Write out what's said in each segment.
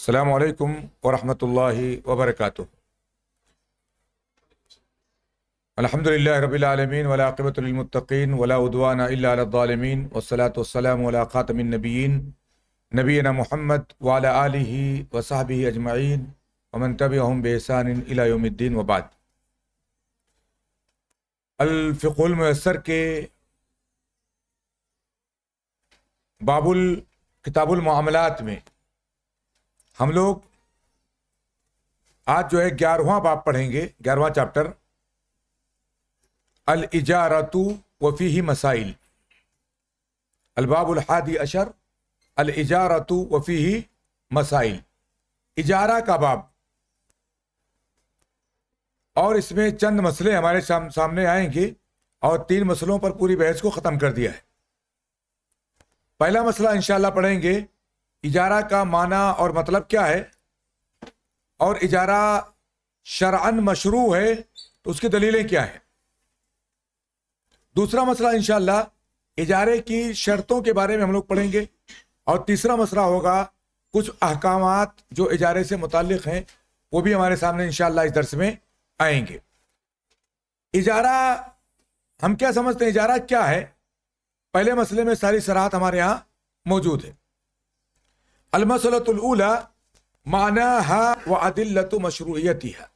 السلام عليكم ورحمة الله وبركاته الحمد لله رب العالمين ولا عقبة للمتقين ولا عدوان إلا على الظالمين والصلاة والسلام على خاتم النبيين نبينا محمد وعلى آله وصحبه أجمعين ومن تبعهم بإحسان إلى يوم الدين وبعد الفقه الميسر کے باب کتاب المعاملات میں हम लोग आज जो है ग्यारहवा बाप पढ़ेंगे ग्यारहवा चैप्टर अल इजारतु वफी ही मसाइल हादी अशर अल इजारतु वफी ही मसाइल इजारा का बाब और इसमें चंद मसले हमारे साम, सामने आएंगे और तीन मसलों पर पूरी बहस को ख़त्म कर दिया है पहला मसला इंशाल्लाह पढ़ेंगे इजारा का माना और मतलब क्या है और इजारा शरअन मशरू है तो उसकी दलीलें क्या है दूसरा मसला इनशाला इजारे की शर्तों के बारे में हम लोग पढ़ेंगे और तीसरा मसला होगा कुछ अहकाम जो इजारे से मुतक़ हैं वो भी हमारे सामने इन इस दर्स में आएंगे इजारा हम क्या समझते हैं इजारा क्या है पहले मसले में सारी सराहत हमारे यहाँ मौजूद है अलमसलतूला माना हा व अदिल्लत मशरूती है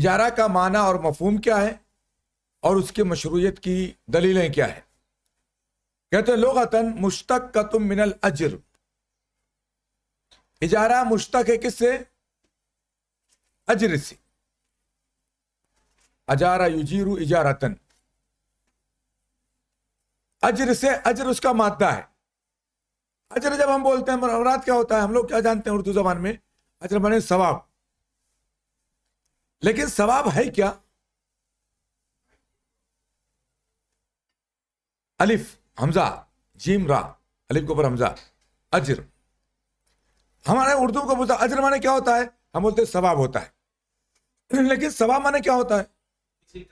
इजारा का माना और मफहम क्या है और उसकी मशरूत की दलीलें क्या है कहते हैं लोगतन मुश्तक का तुम मिनल अजर इजारा मुश्तक है किससे अजर से अजारा युजीरू इजारतन अजर से अजर उसका मादा है अजर अच्छा, अच्छा, जब हम बोलते हैं मरवरात क्या होता है हम लोग क्या जानते हैं उर्दू जबान में अजर अच्छा, बने सवाब लेकिन सवाब है क्या अलिफ हमजा जीम रा अलिफ गोबर हमजा अजर हमारे उर्दू को बोलता अजर माने क्या होता है हम बोलते हैं सवाब होता है लेकिन सवाब माने क्या होता है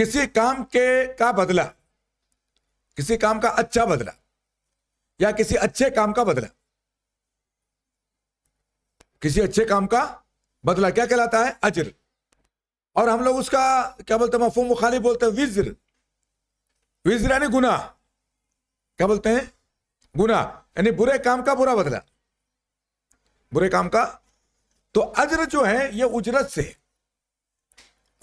किसी काम के का बदला किसी काम का अच्छा बदला या किसी अच्छे काम का बदला किसी अच्छे काम का बदला क्या कहलाता है अजर और हम लोग उसका क्या बोलते हैं मफूम खाली बोलते हैं विज्र विज्र यानी गुना क्या बोलते हैं गुना यानी बुरे काम का बुरा बदला बुरे काम का तो अज्र जो है ये उजरत से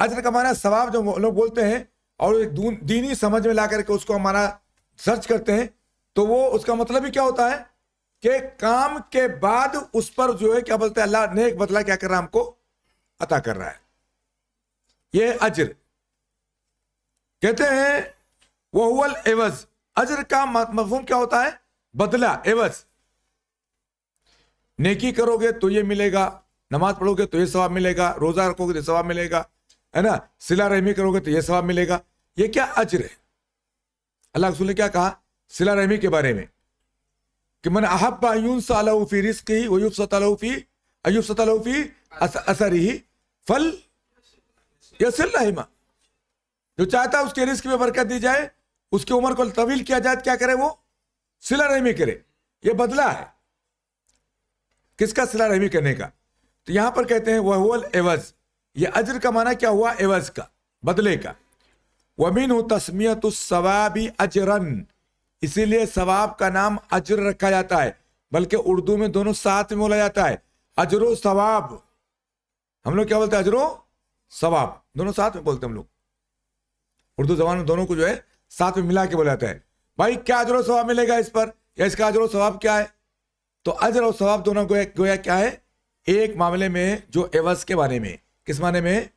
अज्र का माना सवाब जो लोग बोलते हैं और एक दीनी समझ में ला करके उसको हमारा सर्च करते हैं तो वो उसका मतलब ही क्या होता है कि काम के बाद उस पर जो है क्या बोलते हैं अल्लाह ने एक बदला क्या कर रहा हमको अता कर रहा है ये अजर कहते हैं हुल एवज अजर का मफहूम क्या होता है बदला एवज नेकी करोगे तो ये मिलेगा नमाज पढ़ोगे तो ये सवाब मिलेगा रोजा रखोगे तो सवाब मिलेगा है ना सिला रहमी करोगे तो यह सवाब मिलेगा ये क्या अजर है अल्लाह रसूल ने क्या कहा सिला रहमी के बारे में कि मन अहब रिस्क ही वयूब सतालफी अयूब सतालफी असर ही फल यसिल रहीमा जो चाहता है उसके रिस्क में बरकत दी जाए उसकी उम्र को तवील किया जाए तो क्या करे वो सिला रहमी करे ये बदला है किसका सिला रहमी करने का तो यहां पर कहते हैं वह एवज ये अजर का माना क्या हुआ एवज का बदले का वमिन तस्मियत सवाबी अजरन इसीलिए सवाब का नाम अजर रखा जाता है बल्कि उर्दू में दोनों साथ में बोला जाता है अजरो सवाब हम लोग क्या बोलते हैं अजरो सवाब दोनों साथ में बोलते हम लोग उर्दू जबान में दोनों को जो है साथ में मिला के बोला जाता है भाई क्या अजरो सवाब मिलेगा इस पर या इसका अजरो सवाब क्या है तो अजर और सवाब दोनों को गोया क्या है एक मामले में जो एवज के बारे में किस माने में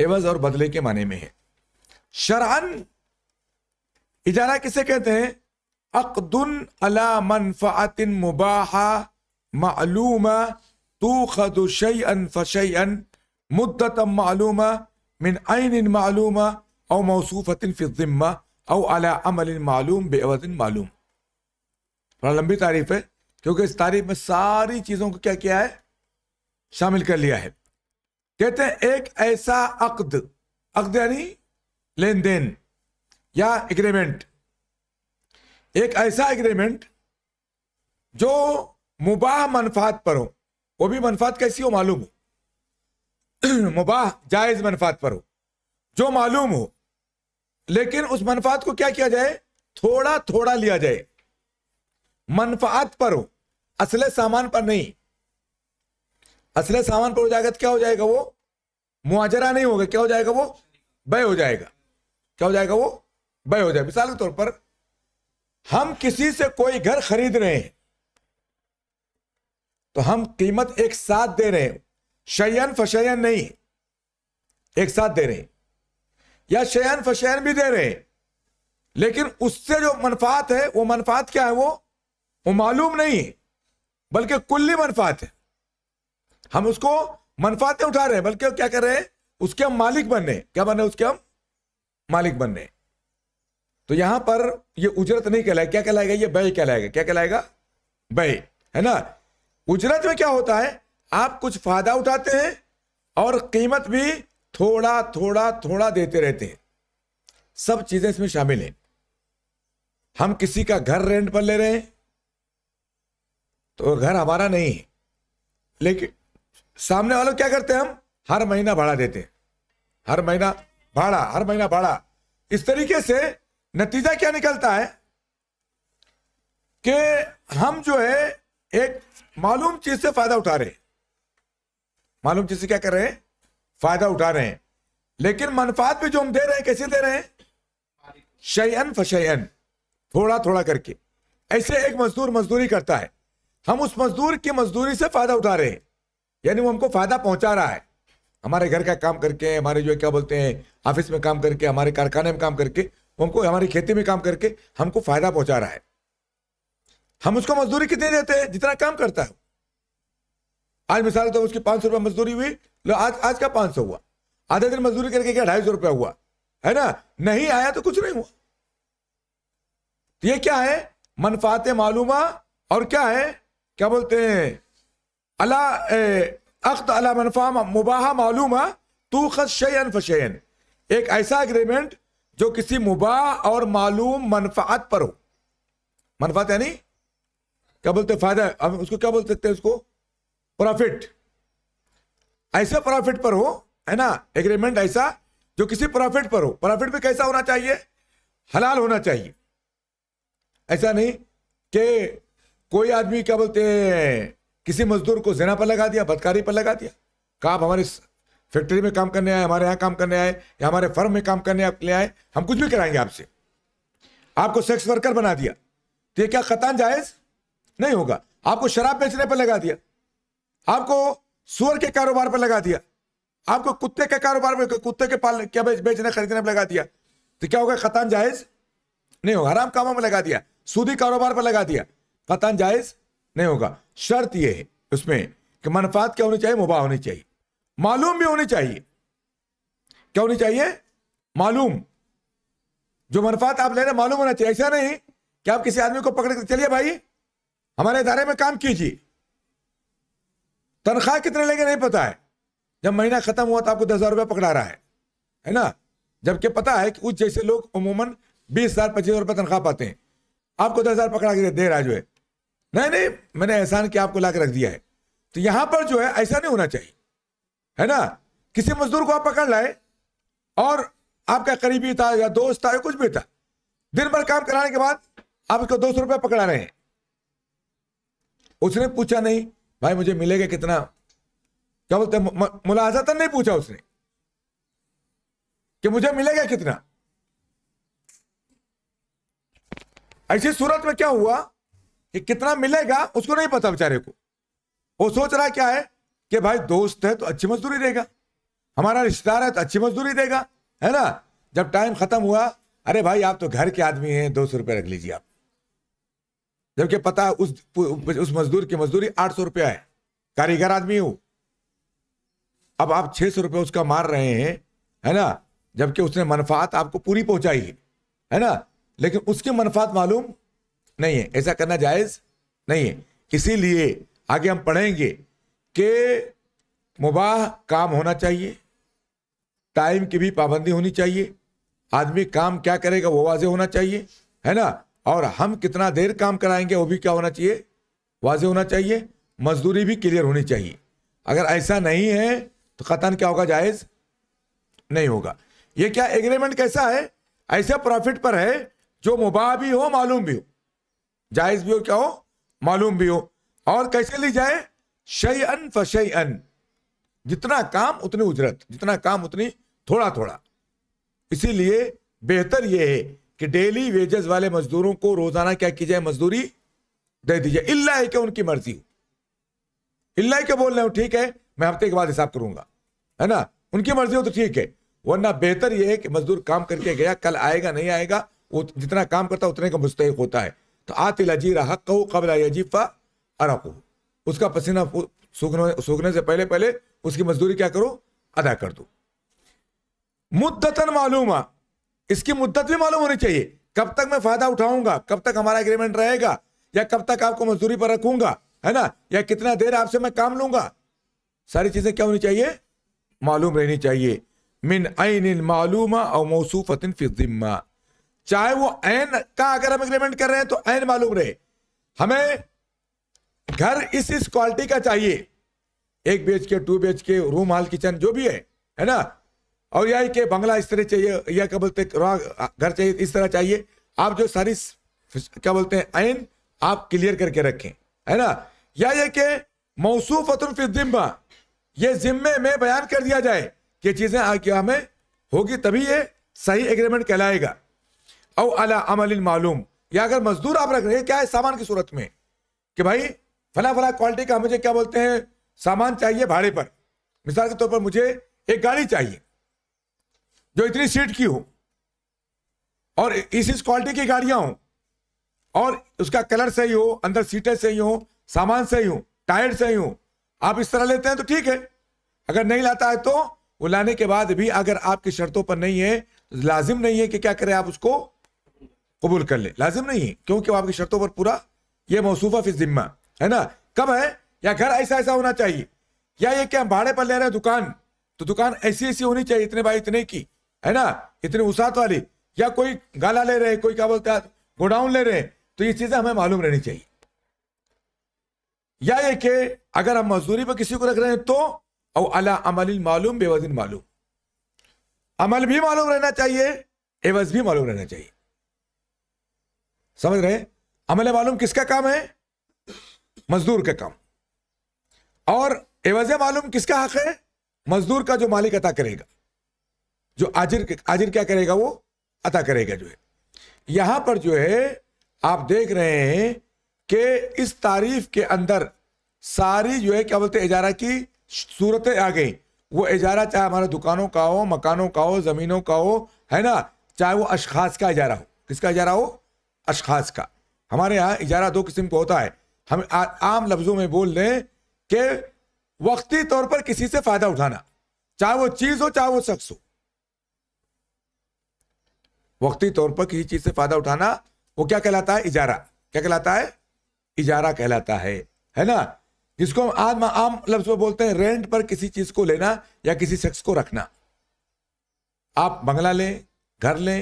एवज और बदले के माने में है शरअन इजारा किसे कहते हैं अकदुन अला मनफ़ातिन मुबाहा मालूम तो खदुशन फ़शन मुद्दत मालूम मिन आइन मालूम और मौसूफ़तिन फ़िज़म्मा औ अला अमल मालूम बेवजन मालूम बड़ा लंबी तारीफ है क्योंकि इस तारीफ में सारी चीज़ों को क्या किया है शामिल कर लिया है कहते हैं एक ऐसा अकद अकद यानी लेन देन या एग्रीमेंट एक ऐसा एग्रीमेंट जो मुबाह मनफात पर हो वो भी मनफात कैसी हो मालूम हो मुबाह जायज मनफात पर हो जो मालूम हो लेकिन उस मनफात को क्या किया जाए थोड़ा थोड़ा लिया जाए मनफात पर हो असले सामान पर नहीं असले सामान पर तो क्या हो जाएगा वो मुआजरा नहीं होगा क्या हो जाएगा वो बय हो जाएगा क्या हो जाएगा वो बय हो जाएगा मिसाल के तौर पर हम किसी से कोई घर खरीद रहे हैं तो हम कीमत एक साथ दे रहे हैं शयन फशयन नहीं एक साथ दे रहे हैं या शयन फशयन भी दे रहे हैं लेकिन उससे जो मनफात है वो मनफात क्या है वो वो मालूम नहीं है बल्कि कुल्ली मनफात है हम उसको मनफाते उठा रहे हैं बल्कि क्या कर रहे हैं उसके हम मालिक बन रहे क्या बन रहे उसके हम मालिक बन रहे तो यहां पर ये उजरत नहीं कहलाएगा क्या कहलाएगा ये बय कहलाएगा क्या कहलाएगा बय है ना उजरत में क्या होता है आप कुछ फायदा उठाते हैं और कीमत भी थोड़ा थोड़ा थोड़ा देते रहते हैं सब चीजें इसमें शामिल हैं हम किसी का घर रेंट पर ले रहे हैं तो घर हमारा नहीं है लेकिन सामने वालों क्या करते हैं हम हर महीना भाड़ा देते हर महीना भाड़ा हर महीना भाड़ा इस तरीके से नतीजा क्या निकलता है कि हम जो है एक मालूम चीज से फायदा उठा रहे हैं मालूम चीज से क्या कर रहे हैं फायदा उठा रहे हैं लेकिन मनफात भी जो हम दे रहे हैं कैसे दे रहे हैं शयन फशयन थोड़ा थोड़ा करके ऐसे एक मजदूर मजदूरी करता है हम उस मजदूर की मजदूरी से फायदा उठा रहे हैं यानी वो हमको फायदा पहुंचा रहा है हमारे घर का काम करके हमारे जो क्या बोलते हैं ऑफिस में काम करके हमारे कारखाने में काम करके हमको हमारी खेती में काम करके हमको फायदा पहुंचा रहा है हम उसको मजदूरी कितनी देते हैं जितना काम करता है आज मिसाल तो उसकी पांच सौ रुपये मजदूरी हुई लो आज आज का पांच सौ हुआ आधे दिन मजदूरी करके क्या ढाई सौ रुपया हुआ है ना नहीं आया तो कुछ नहीं हुआ तो ये क्या है मनफाते मालूमा और क्या है क्या बोलते हैं على अख्त अला मनफा मुबाह मालूम तो खत शैन फशैन एक ऐसा एग्रीमेंट जो किसी मुबाह और मालूम मनफात पर हो मनफात यानी क्या बोलते फायदा हम उसको क्या बोल सकते हैं उसको प्रॉफिट ऐसे प्रॉफिट पर हो है ना एग्रीमेंट ऐसा जो किसी प्रॉफिट पर हो प्रॉफिट भी कैसा होना चाहिए हलाल होना चाहिए ऐसा नहीं कि कोई आदमी क्या बोलते हैं किसी मजदूर को जना पर लगा दिया बदकारी पर लगा दिया कहा आप हमारे फैक्ट्री में काम करने आए हमारे यहाँ काम करने आए या हमारे फर्म में काम करने आपके लिए आए हम कुछ भी कराएंगे आपसे आपको सेक्स वर्कर बना दिया तो ये क्या कतान जायज नहीं होगा आपको शराब बेचने पर लगा दिया आपको सुअर के कारोबार पर लगा दिया आपको कुत्ते के कारोबार में कुत्ते के पालने क्या बेचने खरीदने पर लगा दिया तो क्या होगा खतान जायज नहीं होगा हराम कामों में लगा दिया सूदी कारोबार पर लगा दिया खतान जायज नहीं होगा शर्त यह है उसमें कि मनफात क्या होनी चाहिए मुबा होनी चाहिए मालूम भी होनी चाहिए क्या होनी चाहिए मालूम जो मनफात आप ले रहे मालूम होना चाहिए ऐसा नहीं कि आप किसी आदमी को पकड़ कर चलिए भाई हमारे इधारे में काम कीजिए तनख्वाह कितने लेंगे नहीं पता है जब महीना खत्म हुआ तो आपको दस हजार रुपया पकड़ा रहा है है ना जबकि पता है कि उस जैसे लोग अमूमन बीस हजार पच्चीस हजार रुपये तनख्वाह पाते हैं आपको दस हजार पकड़ा के दे रहा है जो है नहीं नहीं मैंने एहसान किया आपको ला के रख दिया है तो यहां पर जो है ऐसा नहीं होना चाहिए है ना किसी मजदूर को आप पकड़ लाए और आपका करीबी था या दोस्त था या कुछ भी था दिन भर काम कराने के बाद आप उसको दो सौ रुपया पकड़ा रहे हैं उसने पूछा नहीं भाई मुझे मिलेगा कितना क्या बोलते मुलाजा मुलाजतन तो नहीं पूछा उसने कि मुझे मिलेगा कितना ऐसी सूरत में क्या हुआ कि कितना मिलेगा उसको नहीं पता बेचारे को वो सोच रहा क्या है कि भाई दोस्त है तो अच्छी मजदूरी देगा हमारा रिश्तेदार है तो अच्छी मजदूरी देगा है ना जब टाइम खत्म हुआ अरे भाई आप तो घर के आदमी हैं दो सौ रुपये रख लीजिए आप जबकि पता है उस उस मजदूर की मजदूरी आठ सौ रुपया है कारीगर आदमी हो अब आप छह सौ रुपये उसका मार रहे हैं है ना जबकि उसने मनफात आपको पूरी पहुंचाई है है ना लेकिन उसकी मनफात मालूम नहीं है ऐसा करना जायज नहीं है इसीलिए आगे हम पढ़ेंगे कि मुबाह काम होना चाहिए टाइम की भी पाबंदी होनी चाहिए आदमी काम क्या करेगा वो वाजे होना चाहिए है ना और हम कितना देर काम कराएंगे वो भी क्या होना चाहिए वाजे होना चाहिए मजदूरी भी क्लियर होनी चाहिए अगर ऐसा नहीं है तो कतन क्या होगा जायज़ नहीं होगा ये क्या एग्रीमेंट कैसा है ऐसे प्रॉफिट पर है जो मुबाह भी हो मालूम भी हो जायज भी हो क्या हो मालूम भी हो और कैसे ली जाए शई अन अन जितना काम उतनी उजरत जितना काम उतनी थोड़ा थोड़ा इसीलिए बेहतर यह है कि डेली वेजेस वाले मजदूरों को रोजाना क्या की जाए मजदूरी दे दी जाए इल्ला है कि उनकी मर्जी हो इल्ला है कि बोल रहे हो ठीक है मैं हफ्ते के बाद हिसाब करूंगा है ना उनकी मर्जी हो तो ठीक है वरना बेहतर यह है कि मजदूर काम करके गया कल आएगा नहीं आएगा वो जितना काम करता उतने का मुस्तक होता है तो आतिल अजीरा हक कबला यजीफा अरको उसका पसीना सूखने सूखने से पहले पहले उसकी मजदूरी क्या करो अदा कर दो मुद्दतन मालूम इसकी मुद्दत भी मालूम होनी चाहिए कब तक मैं फायदा उठाऊंगा कब तक हमारा एग्रीमेंट रहेगा या कब तक आपको मजदूरी पर रखूंगा है ना या कितना देर आपसे मैं काम लूंगा सारी चीजें क्या होनी चाहिए मालूम रहनी चाहिए मिन आइन मालूमा और मौसूफतिन फिजिम्मा चाहे वो एन का अगर हम एग्रीमेंट कर रहे हैं तो एन मालूम रहे हमें घर इस इस क्वालिटी का चाहिए एक बेच के टू बेच के रूम हॉल किचन जो भी है है ना और यह के बंगला इस तरह चाहिए या क्या बोलते घर चाहिए इस तरह चाहिए आप जो सारी क्या बोलते हैं आइन आप क्लियर करके रखें है ना या ये के मौसू फतुल जिम्मा ये जिम्मे में बयान कर दिया जाए कि चीज़ें हमें होगी तभी ये सही एग्रीमेंट कहलाएगा और अला अमल मालूम या अगर मजदूर आप रख रहे हैं क्या है सामान की सूरत में कि भाई फला फला क्वालिटी का मुझे क्या बोलते हैं सामान चाहिए भाड़े पर मिसाल के तौर पर मुझे एक गाड़ी चाहिए जो इतनी सीट की हो और इस इस क्वालिटी की गाड़ियां हो और उसका कलर सही हो अंदर सीटें सही हो सामान सही हो टायर सही हो आप इस तरह लेते हैं तो ठीक है अगर नहीं लाता है तो वो लाने के बाद भी अगर आपकी शर्तों पर नहीं है तो लाजिम नहीं है कि क्या करें आप उसको कबूल कर ले लाजिम नहीं है क्योंकि आपकी शर्तों पर पूरा ये मौसूफा फिर जिम्मा है ना कब है या घर ऐसा ऐसा होना चाहिए या ये क्या भाड़े पर ले रहे हैं दुकान तो दुकान ऐसी ऐसी होनी चाहिए इतने बाई इतने की है ना इतने उसात वाली या कोई गाला ले रहे कोई क्या बोलता है गोडाउन ले रहे तो ये चीजें हमें मालूम रहनी चाहिए या ये के अगर हम मजदूरी पर किसी को रख रहे हैं तो अला अमल मालूम बेवजिन मालूम अमल भी मालूम रहना चाहिए एवज भी मालूम रहना चाहिए समझ रहे अमल मालूम किसका काम है मजदूर का काम और एवज मालूम किसका हक है मजदूर का जो मालिक अता करेगा जो आजिर आजिर क्या करेगा वो अता करेगा जो है यहां पर जो है आप देख रहे हैं कि इस तारीफ के अंदर सारी जो है क्या बोलते इजारा की सूरतें आ गई वो इजारा चाहे हमारे दुकानों का हो मकानों का हो ज़मीनों का हो है ना चाहे वो अशखास का इजारा हो किसका इजारा हो अशखाज का हमारे यहाँ इजारा दो किस्म का होता है हम आ, आम लफ्जों में बोल दें कि वक्ती तौर पर किसी से फायदा उठाना चाहे वो चीज हो चाहे वो शख्स हो वक्ती तौर पर किसी चीज से फायदा उठाना वो क्या कहलाता है इजारा क्या कहलाता है इजारा कहलाता है है ना जिसको हम आम आम लफ्ज में बोलते हैं रेंट पर किसी चीज को लेना या किसी शख्स को रखना आप बंगला लें घर लें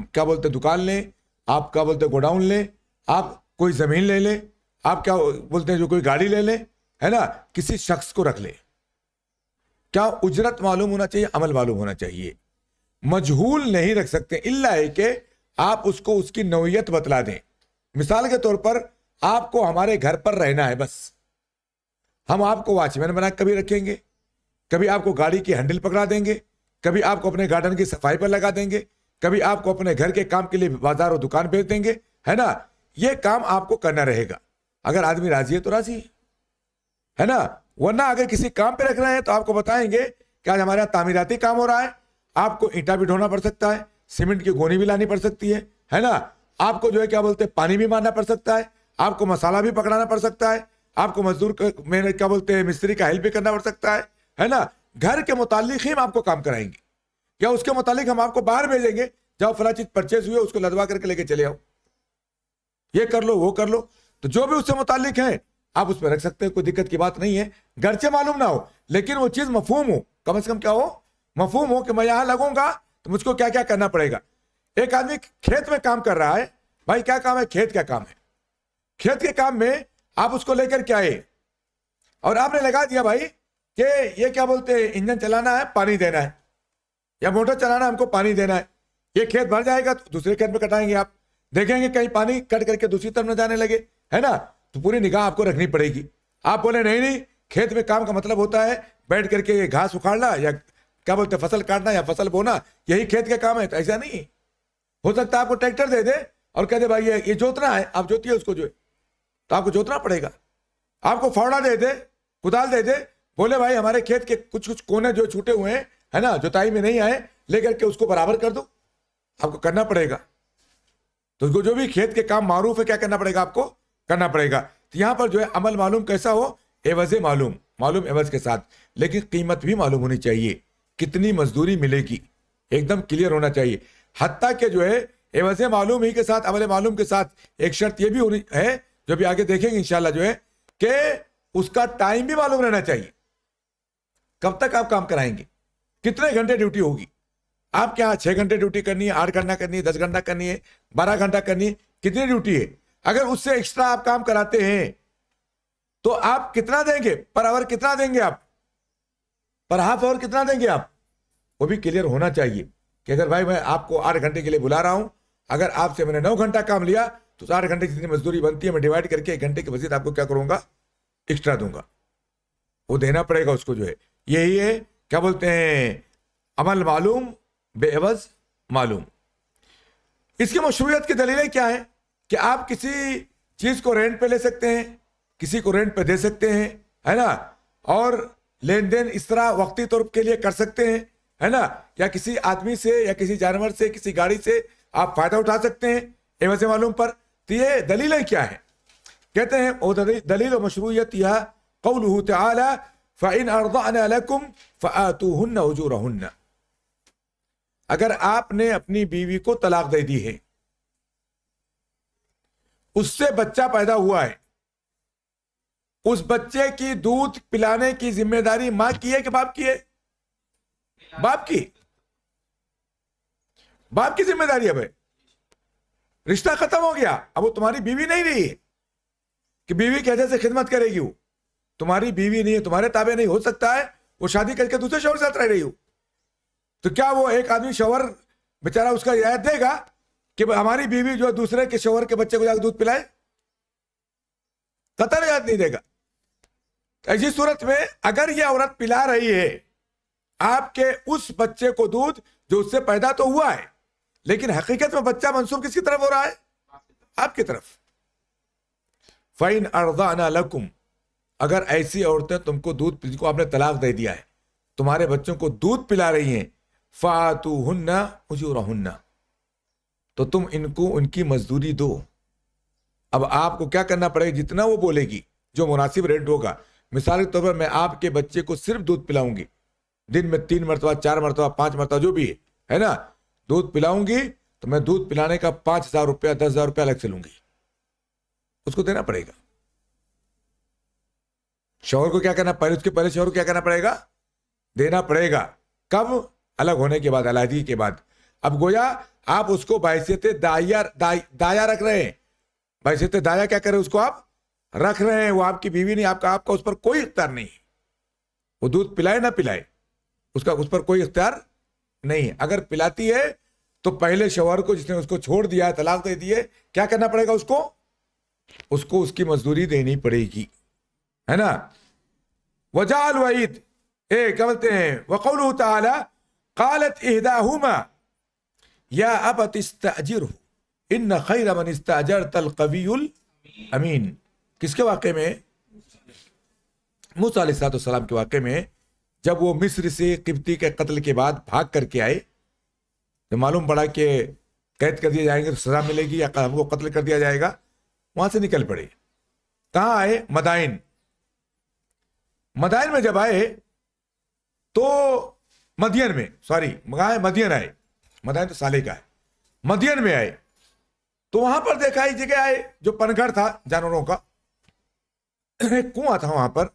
क्या बोलते हैं दुकान लें आप क्या बोलते हैं गोडाउन लें आप कोई ज़मीन ले लें आप क्या बोलते हैं जो कोई गाड़ी ले लें है ना किसी शख्स को रख लें क्या उजरत मालूम होना चाहिए अमल मालूम होना चाहिए मजहूल नहीं रख सकते इल्ला है कि आप उसको उसकी नोयत बतला दें मिसाल के तौर पर आपको हमारे घर पर रहना है बस हम आपको वॉचमैन बना कभी रखेंगे कभी आपको गाड़ी की हैंडल पकड़ा देंगे कभी आपको अपने गार्डन की सफाई पर लगा देंगे कभी आपको अपने घर के काम के लिए बाजार और दुकान भेज देंगे है ना ये काम आपको करना रहेगा अगर आदमी राजी है तो राजी है है ना वरना अगर किसी काम पे रख रहे हैं तो आपको बताएंगे कि आज हमारे यहाँ तामीराती काम हो रहा है आपको ईटा भी ढोना पड़ सकता है सीमेंट की गोनी भी लानी पड़ सकती है है ना आपको जो है क्या बोलते हैं पानी भी मारना पड़ सकता है आपको मसाला भी पकड़ाना पड़ सकता है आपको मजदूर मेहनत क्या बोलते हैं मिस्त्री का हेल्प भी करना पड़ सकता है है ना घर के मुतालिक ही हम आपको काम कराएंगे क्या उसके मुतालिक हम आपको बाहर भेजेंगे जहां फला चीज परचेज हुए उसको लदवा करके लेके चले आओ ये कर लो वो कर लो तो जो भी उससे मुतालिक है आप उस पर रख सकते हैं कोई दिक्कत की बात नहीं है घर से मालूम ना हो लेकिन वो चीज मफहूम हो कम से कम क्या हो मफहूम हो कि मैं यहां लगूंगा तो मुझको क्या क्या करना पड़ेगा एक आदमी खेत में काम कर रहा है भाई क्या काम है खेत का काम है खेत के काम में आप उसको लेकर क्या है और आपने लगा दिया भाई कि ये क्या बोलते हैं इंजन चलाना है पानी देना है या मोटर चलाना हमको पानी देना है ये खेत भर जाएगा तो दूसरे खेत में कटाएंगे आप देखेंगे कहीं पानी कट करके दूसरी तरफ न जाने लगे है ना तो पूरी निगाह आपको रखनी पड़ेगी आप बोले नहीं नहीं खेत में काम का मतलब होता है बैठ करके घास उखाड़ना या क्या बोलते फसल काटना या फसल बोना यही खेत का काम है तो ऐसा नहीं हो सकता आपको ट्रैक्टर दे दे और कह दे भाई ये ये जोतना है आप जोतिए उसको जो तो आपको जोतना पड़ेगा आपको फावड़ा दे दे कुदाल दे दे बोले भाई हमारे खेत के कुछ कुछ कोने जो छूटे हुए हैं है ना जोताई में नहीं आए लेकर के उसको बराबर कर दो आपको करना पड़ेगा तो उसको जो भी खेत के काम मारूफ है क्या करना पड़ेगा आपको करना पड़ेगा तो यहाँ पर जो है अमल मालूम कैसा हो एवज मालूम मालूम एवज के साथ लेकिन कीमत भी मालूम होनी चाहिए कितनी मजदूरी मिलेगी एकदम क्लियर होना चाहिए हती के जो है एवज मालूम ही के साथ अमल मालूम के साथ एक शर्त यह भी होनी है जो भी आगे देखेंगे इनशाला जो है कि उसका टाइम भी मालूम रहना चाहिए कब तक आप काम कराएंगे कितने घंटे ड्यूटी होगी आप क्या छह घंटे ड्यूटी करनी है आठ घंटा करनी है दस घंटा करनी है बारह घंटा करनी है कितनी ड्यूटी है अगर उससे एक्स्ट्रा आप काम कराते हैं तो आप कितना देंगे पर आवर कितना देंगे आप पर हाफ आवर कितना देंगे आप वो भी क्लियर होना चाहिए कि अगर भाई मैं आपको आठ घंटे के लिए बुला रहा हूं अगर आपसे मैंने नौ घंटा काम लिया तो आठ घंटे जितनी मजदूरी बनती है मैं डिवाइड करके एक घंटे के मजीद आपको क्या करूंगा एक्स्ट्रा दूंगा वो देना पड़ेगा उसको जो है यही है क्या बोलते हैं अमल मालूम बेअवज मालूम इसकी मशरूत की दलीलें क्या है कि आप किसी चीज़ को रेंट पे ले सकते हैं किसी को रेंट पे दे सकते हैं है ना और लेन देन इस तरह वक्ती तौर के लिए कर सकते हैं है ना या किसी आदमी से या किसी जानवर से किसी गाड़ी से आप फायदा उठा सकते हैं एवज मालूम पर तो ये दलीलें क्या है कहते हैं वो दलील मशरूत यह कौल फ़िन अरदाना लकुम फ़ातूहन उजूरहन अगर आपने अपनी बीवी को तलाक दे दी है उससे बच्चा पैदा हुआ है उस बच्चे की दूध पिलाने की जिम्मेदारी मां की है कि बाप की है बाप की बाप की जिम्मेदारी है भाई रिश्ता खत्म हो गया अब वो तुम्हारी बीवी नहीं रही है कि बीवी कैसे से खिदमत करेगी वो तुम्हारी बीवी नहीं है तुम्हारे ताबे नहीं हो सकता है वो शादी करके दूसरे शोहर के साथ रह रही हो तो क्या वो एक आदमी शोहर बेचारा उसका रियायत देगा कि हमारी बीवी जो दूसरे के शोहर के बच्चे को जाकर दूध पिलाए कतर याद नहीं देगा ऐसी सूरत में अगर ये औरत पिला रही है आपके उस बच्चे को दूध जो उससे पैदा तो हुआ है लेकिन हकीकत में बच्चा मंसूब किसकी तरफ हो रहा है आपकी तरफ फाइन अर्दाना लकुम अगर ऐसी औरतें तुमको दूध जिनको आपने तलाक दे दिया है तुम्हारे बच्चों को दूध पिला रही हैं फातू हन्ना उजूरहन्ना तो तुम इनको उनकी मजदूरी दो अब आपको क्या करना पड़ेगा जितना वो बोलेगी जो मुनासिब रेट होगा मिसाल के तौर पर मैं आपके बच्चे को सिर्फ दूध पिलाऊंगी दिन में तीन मरतबा चार मरतबा पांच मरतबा जो भी है है ना दूध पिलाऊंगी तो मैं दूध पिलाने का पांच हज़ार रुपया दस हज़ार रुपया अलग से लूंगी उसको देना पड़ेगा शोहर को क्या करना पहले उसके पहले शोहर को क्या करना पड़ेगा देना पड़ेगा कब अलग होने के बाद अलादगी के बाद अब गोया आप उसको बायसीत दाया दाया रख रहे हैं बायसीत दाया क्या करें उसको आप रख रहे हैं वो आपकी बीवी नहीं आपका आपका उस पर कोई इख्तियार नहीं है वो दूध पिलाए ना पिलाए उसका उस पर कोई इख्तियार नहीं है अगर पिलाती है तो पहले शोहर को जिसने उसको छोड़ दिया तलाक दे दिए क्या करना पड़ेगा उसको उसको उसकी मजदूरी देनी पड़ेगी है ना वजाल वईद ए क्या बोलते हैं वकौल तालत इहदाहुमा या अब तस्तर इन खैर अमन अजर तल कबील अमीन किसके वाक़े में मूसा के वाक़े में जब वो मिस्र से किब्ती के कत्ल के बाद भाग करके आए तो मालूम पड़ा कि कैद कर दिया जाएंगे तो सजा मिलेगी या हमको कत्ल कर दिया जाएगा वहां से निकल पड़े कहाँ आए मदाइन मदायन में जब आए तो मदियन में सॉरी मंगाए मदियन आए मदायन तो साले का है मदियन में आए तो वहां पर देखा एक जगह आए जो पनघड़ था जानवरों का एक कुआ था वहां पर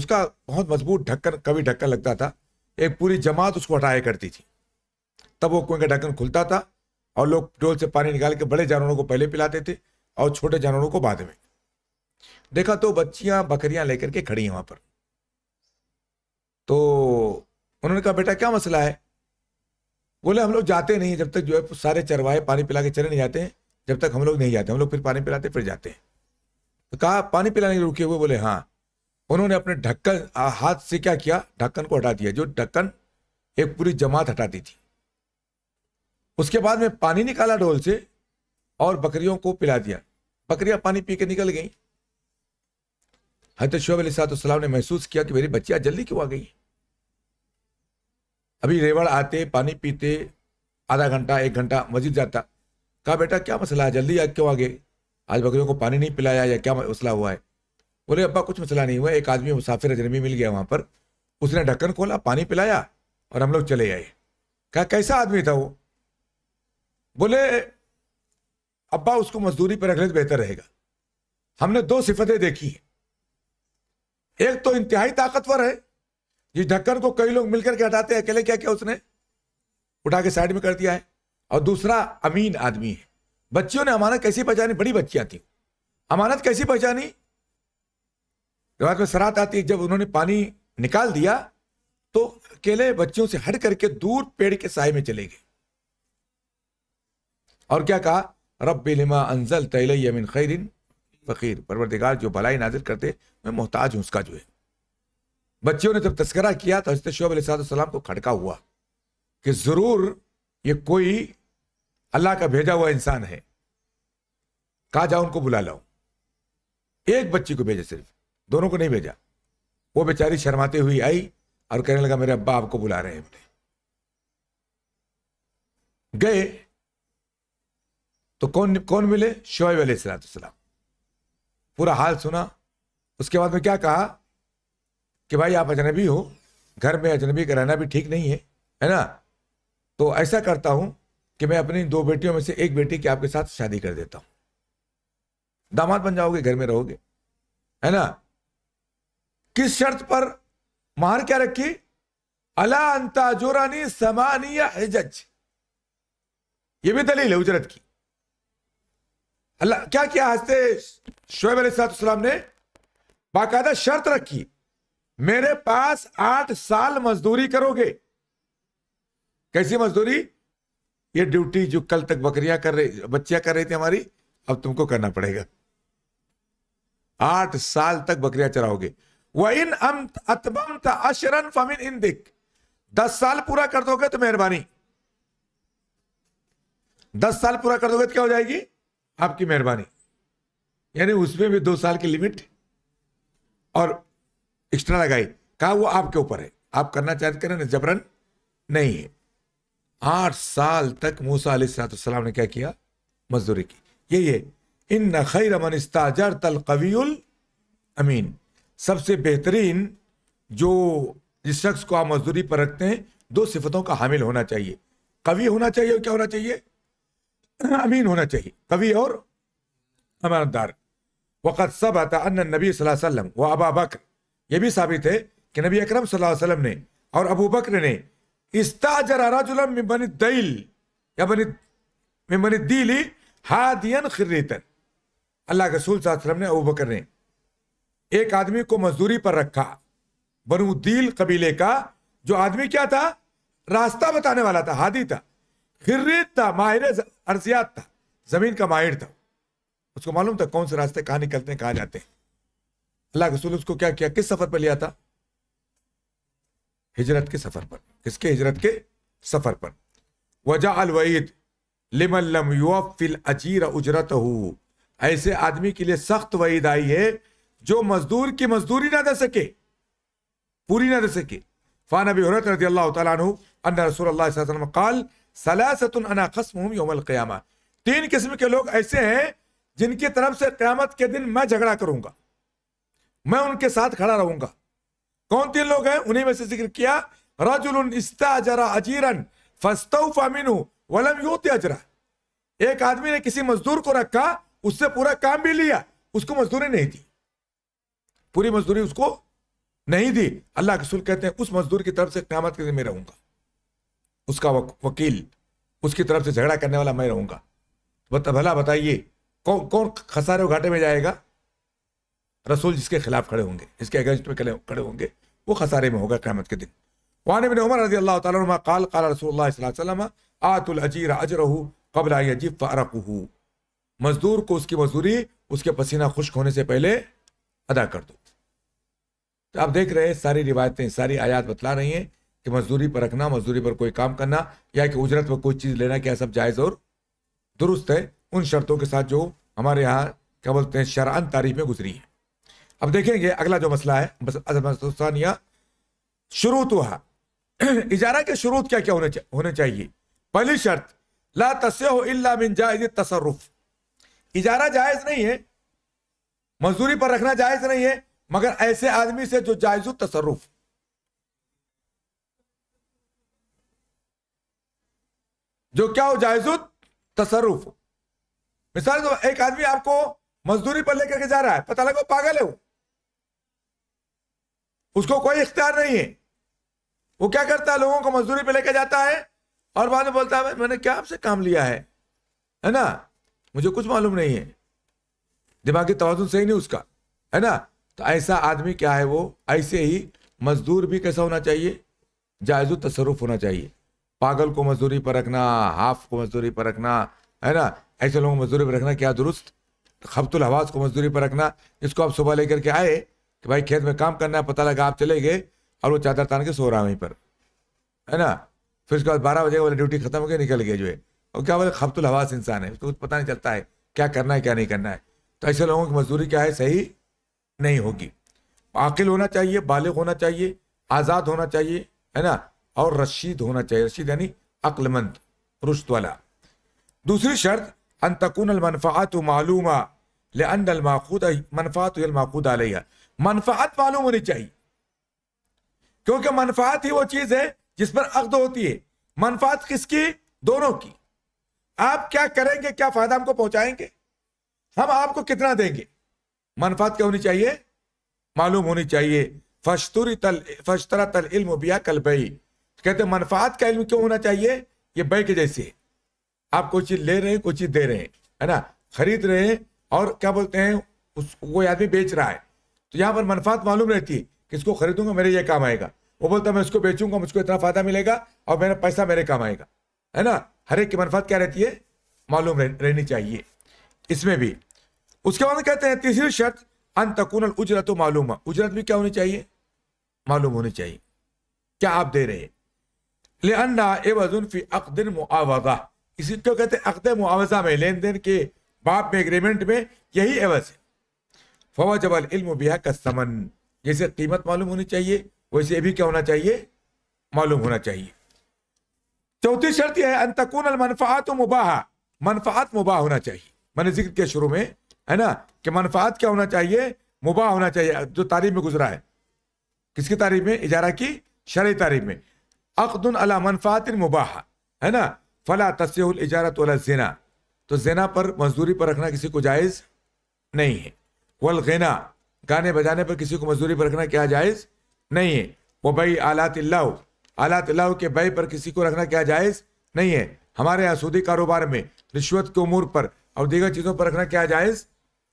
उसका बहुत मजबूत ढक्कन कभी ढक्कन लगता था एक पूरी जमात उसको हटाया करती थी तब वो कुएं का ढक्कन खुलता था और लोग डोल से पानी निकाल के बड़े जानवरों को पहले पिलाते थे और छोटे जानवरों को बाद में देखा तो बच्चियां बकरियां लेकर के खड़ी हैं वहां पर तो उन्होंने कहा बेटा क्या मसला है बोले हम लोग जाते नहीं जब तक जो है सारे चरवाहे पानी पिला के चले नहीं जाते हैं जब तक हम लोग नहीं जाते हम लोग फिर पानी पिलाते फिर जाते हैं तो कहा पानी पिलाने के रुके हुए बोले हाँ उन्होंने अपने ढक्कन हाथ से क्या किया ढक्कन को हटा दिया जो ढक्कन एक पूरी जमात हटाती थी उसके बाद में पानी निकाला डोल से और बकरियों को पिला दिया बकरियां पानी पी के निकल गई हजरत शोब अली ने महसूस किया कि मेरी बच्चियां जल्दी क्यों आ गई अभी रेवाड़ आते पानी पीते आधा घंटा एक घंटा मस्जिद जाता कहा बेटा क्या मसला है जल्दी आ क्यों आगे आज बकरियों को पानी नहीं पिलाया या क्या मसला हुआ है बोले अब्बा कुछ मसला नहीं हुआ एक आदमी मुसाफिर अजनबी मिल गया वहाँ पर उसने ढक्कन खोला पानी पिलाया और हम लोग चले आए कहा कैसा आदमी था वो बोले अब्बा उसको मजदूरी पर रख ले तो बेहतर रहेगा हमने दो सिफतें देखी है एक तो इंतहाई ताकतवर है जिस ढक्कन को कई लोग मिलकर के हटाते हैं अकेले क्या क्या उसने उठा के साइड में कर दिया है और दूसरा अमीन आदमी है बच्चियों ने अमानत कैसी पहचानी बड़ी बच्चियां थी अमानत कैसी पहचानी रिवाज में सरात आती है जब उन्होंने पानी निकाल दिया तो अकेले बच्चियों से हट करके दूर पेड़ के साय में चले गए और क्या कहा रब लिमा अंजल तैल यमिन खैरिन फ़कीर परवरदिगार जो भलाई नाजिर करते मैं मोहताज हूँ उसका जो है बच्चियों ने जब तस्करा किया तो हजरत शोब सलाम को खड़का हुआ कि ज़रूर ये कोई अल्लाह का भेजा हुआ इंसान है कहा जाओ उनको बुला लाओ एक बच्ची को भेजा सिर्फ दोनों को नहीं भेजा वो बेचारी शर्माती हुई आई और कहने लगा मेरे अब्बा आपको बुला रहे हैं गए तो कौन कौन मिले शोएब अलैहिस्सलाम पूरा हाल सुना उसके बाद में क्या कहा कि भाई आप अजनबी हो घर में अजनबी का रहना भी ठीक नहीं है है ना तो ऐसा करता हूं कि मैं अपनी दो बेटियों में से एक बेटी की आपके साथ शादी कर देता हूं दामाद बन जाओगे घर में रहोगे है ना किस शर्त पर मार क्या रखी अला अंताजुरानी समानिया हिजज ये भी दलील है उजरत की अल्लाह क्या किया हंसते शुएब ने बाकायदा शर्त रखी मेरे पास आठ साल मजदूरी करोगे कैसी मजदूरी ये ड्यूटी जो कल तक बकरियां कर रही बच्चियां कर रही थी हमारी अब तुमको करना पड़ेगा आठ साल तक बकरियां चराओगे वह इन अतबम था अशरन फमिन इन दिख दस साल पूरा कर दोगे तो मेहरबानी दस साल पूरा कर दोगे तो क्या हो जाएगी आपकी मेहरबानी यानी उसमें भी दो साल की लिमिट और एक्स्ट्रा लगाई कहा वो आपके ऊपर है आप करना चाहते करें ना जबरन नहीं है आठ साल तक मूसा अलीसलाम ने क्या किया मजदूरी की यही है इन न खैर मनस्ताजर तल कवील अमीन सबसे बेहतरीन जो जिस शख्स को आप मजदूरी पर रखते हैं दो सिफतों का हामिल होना चाहिए कवि होना चाहिए और क्या होना चाहिए अमीन होना चाहिए कवि और अमानदार वक़्त सब आता अन नबी वसल्लम व अबा बकर यह भी साबित है कि नबी अकरम वसल्लम ने और अबू बकर ने इस्ताजराजुलम या बनी दीली हादियन अल्लाह के रसूल वसल्लम ने अबू बकर ने एक आदमी को मजदूरी पर रखा बनु दील कबीले का जो आदमी क्या था रास्ता बताने वाला था हादी था खिर्रीत था माहिर अर्जियात था जमीन का माहिर था उसको मालूम था कौन से रास्ते कहाँ निकलते हैं कहाँ जाते हैं अल्लाह रसूल उसको क्या किया किस सफर पर लिया था हिजरत के सफर पर किसके हिजरत के सफर पर वजा अलवईद लिमल्लम फिल अजीर उजरत हो ऐसे आदमी के लिए सख्त वईद आई है जो मजदूर की मजदूरी ना दे सके पूरी ना दे सके फान अबी हरत रजी अल्लाह तु रसूल तीन किस्म के लोग ऐसे हैं जिनकी तरफ से क्यामत के दिन मैं झगड़ा करूंगा मैं उनके साथ खड़ा रहूंगा कौन तीन लोग हैं उन्हीं में से जिक्र किया रजुल अजीरन वलम यूत अजरा एक आदमी ने किसी मजदूर को रखा उससे पूरा काम भी लिया उसको मजदूरी नहीं दी पूरी मजदूरी उसको नहीं दी अल्लाह के रसूल कहते हैं उस मजदूर की तरफ से क्यामत के मैं रहूंगा उसका वक, वकील उसकी तरफ से झगड़ा करने वाला मैं रहूंगा भला बताइए कौन कौन खसारे घाटे में जाएगा रसूल जिसके खिलाफ खड़े होंगे इसके अगेंस्ट में खड़े होंगे वो खसारे में होगा क्यामत के दिन वान बिन उमर रजी अल्लाह तुमा कल काल रसोल्लाम आतुल अजीर अजरहू कबल अजीब फ़ारकू मजदूर को उसकी मजदूरी उसके पसीना खुश्क होने से पहले अदा कर दो तो आप देख रहे हैं सारी रिवायतें सारी आयात बतला रही हैं कि मजदूरी पर रखना मजदूरी पर कोई काम करना या कि उजरत पर कोई चीज़ लेना क्या सब जायज़ और दुरुस्त है उन शर्तों के साथ जो हमारे यहाँ क्या बोलते हैं शरान तारीफ में गुजरी है अब देखेंगे अगला जो मसला है अच्छा, तो शुरू तो है इजारा के शुरू क्या क्या होने, चा, होने चाहिए पहली शर्त ला तस्मिन जायज तसरुफ इजारा जायज नहीं है मजदूरी पर रखना जायज नहीं है मगर ऐसे आदमी से जो जायज तसरुफ जो क्या हो जायज तसरुफ मिसाल तो एक आदमी आपको मजदूरी पर लेकर के जा रहा है पता लगा पागल है वो उसको कोई इख्तियार नहीं है वो क्या करता है लोगों को मजदूरी पे लेके जाता है और बाद में बोलता है मैंने क्या आपसे काम लिया है है ना मुझे कुछ मालूम नहीं है दिमागी तोजुन सही नहीं उसका है ना तो ऐसा आदमी क्या है वो ऐसे ही मजदूर भी कैसा होना चाहिए जायजो तसरुफ होना चाहिए पागल को मजदूरी पर रखना हाफ को मजदूरी पर रखना है ना ऐसे लोगों को मजदूरी पर रखना क्या दुरुस्त खबतुल हवास को मजदूरी पर रखना इसको आप सुबह लेकर के आए कि भाई खेत में काम करना है पता लगा आप चले गए और वो चादर तान के सो रहा है वहीं पर है ना फिर उसके बाद बारह बजे बोले ड्यूटी खत्म हो गई निकल गए जो है और क्या बोले खबतुल हवास इंसान है उसको कुछ पता नहीं चलता है क्या करना है क्या नहीं करना है तो ऐसे लोगों की मजदूरी क्या है सही नहीं होगी आकिल होना चाहिए बालिग होना चाहिए आज़ाद होना चाहिए है ना और रशीद होना चाहिए रशीद यानी अक्लमंद रुश्त वाला दूसरी शर्त अनतकून मनफ़ात मालूमा लनमाखूद मनफ़ात माखूद आलिया मनफात मालूम होनी चाहिए क्योंकि मनफात ही वो चीज है जिस पर अकद होती है मनफात किसकी दोनों की आप क्या करेंगे क्या फायदा हमको पहुंचाएंगे हम आपको कितना देंगे मनफात क्या होनी चाहिए मालूम होनी चाहिए फशतुरी तल फशतरा तल इल्म बिया कल बई कहते मनफात का इल्म क्यों होना चाहिए ये बई के जैसे है आप कोई चीज ले रहे हैं कोई चीज दे रहे हैं है ना खरीद रहे हैं और क्या बोलते हैं उस वो आदमी बेच रहा है तो यहाँ पर मनफात मालूम रहती है किसको खरीदूंगा मेरे ये काम आएगा वो बोलता मैं उसको बेचूंगा मुझको इतना फायदा मिलेगा और मेरा पैसा मेरे काम आएगा है ना हर एक की मनफात क्या रहती है मालूम रहनी चाहिए इसमें भी उसके बाद कहते हैं तीसरी शर्त अनतकून उजरत मालूम उजरत भी क्या होनी चाहिए मालूम होनी चाहिए क्या आप दे रहे हैं ले अन्ना अकदिन मुआवजा इसी को कहते हैं अकद मुआवजा में लेन देन के बाप में एग्रीमेंट में यही एवज है फवाजब इल्म बिहा का समन जैसे कीमत मालूम होनी चाहिए वैसे भी क्या होना चाहिए मालूम होना चाहिए चौथी शर्त यह है अंतकून मनफात मुबाह मनफात मुबाह होना चाहिए मैंने जिक्र किया शुरू में है ना कि मनफात क्या होना चाहिए मुबाह होना चाहिए जो तारीफ में गुजरा है किसकी तारीफ में इजारा की शर तारीफ में अकदन अला मनफात मुबाह है ना फला तस्ल इजारत वाला जेना तो जेना पर मजदूरी पर रखना किसी को जायज़ नहीं है वलगना गाने बजाने पर किसी को मजदूरी पर रखना क्या जायज़ नहीं है वो भाई आलात अल्लाह आलात अल्लाह के भाई पर किसी को रखना क्या जायज़ नहीं है हमारे यहाँ कारोबार में रिश्वत के उमूर पर और दीगर चीज़ों पर रखना क्या जायज़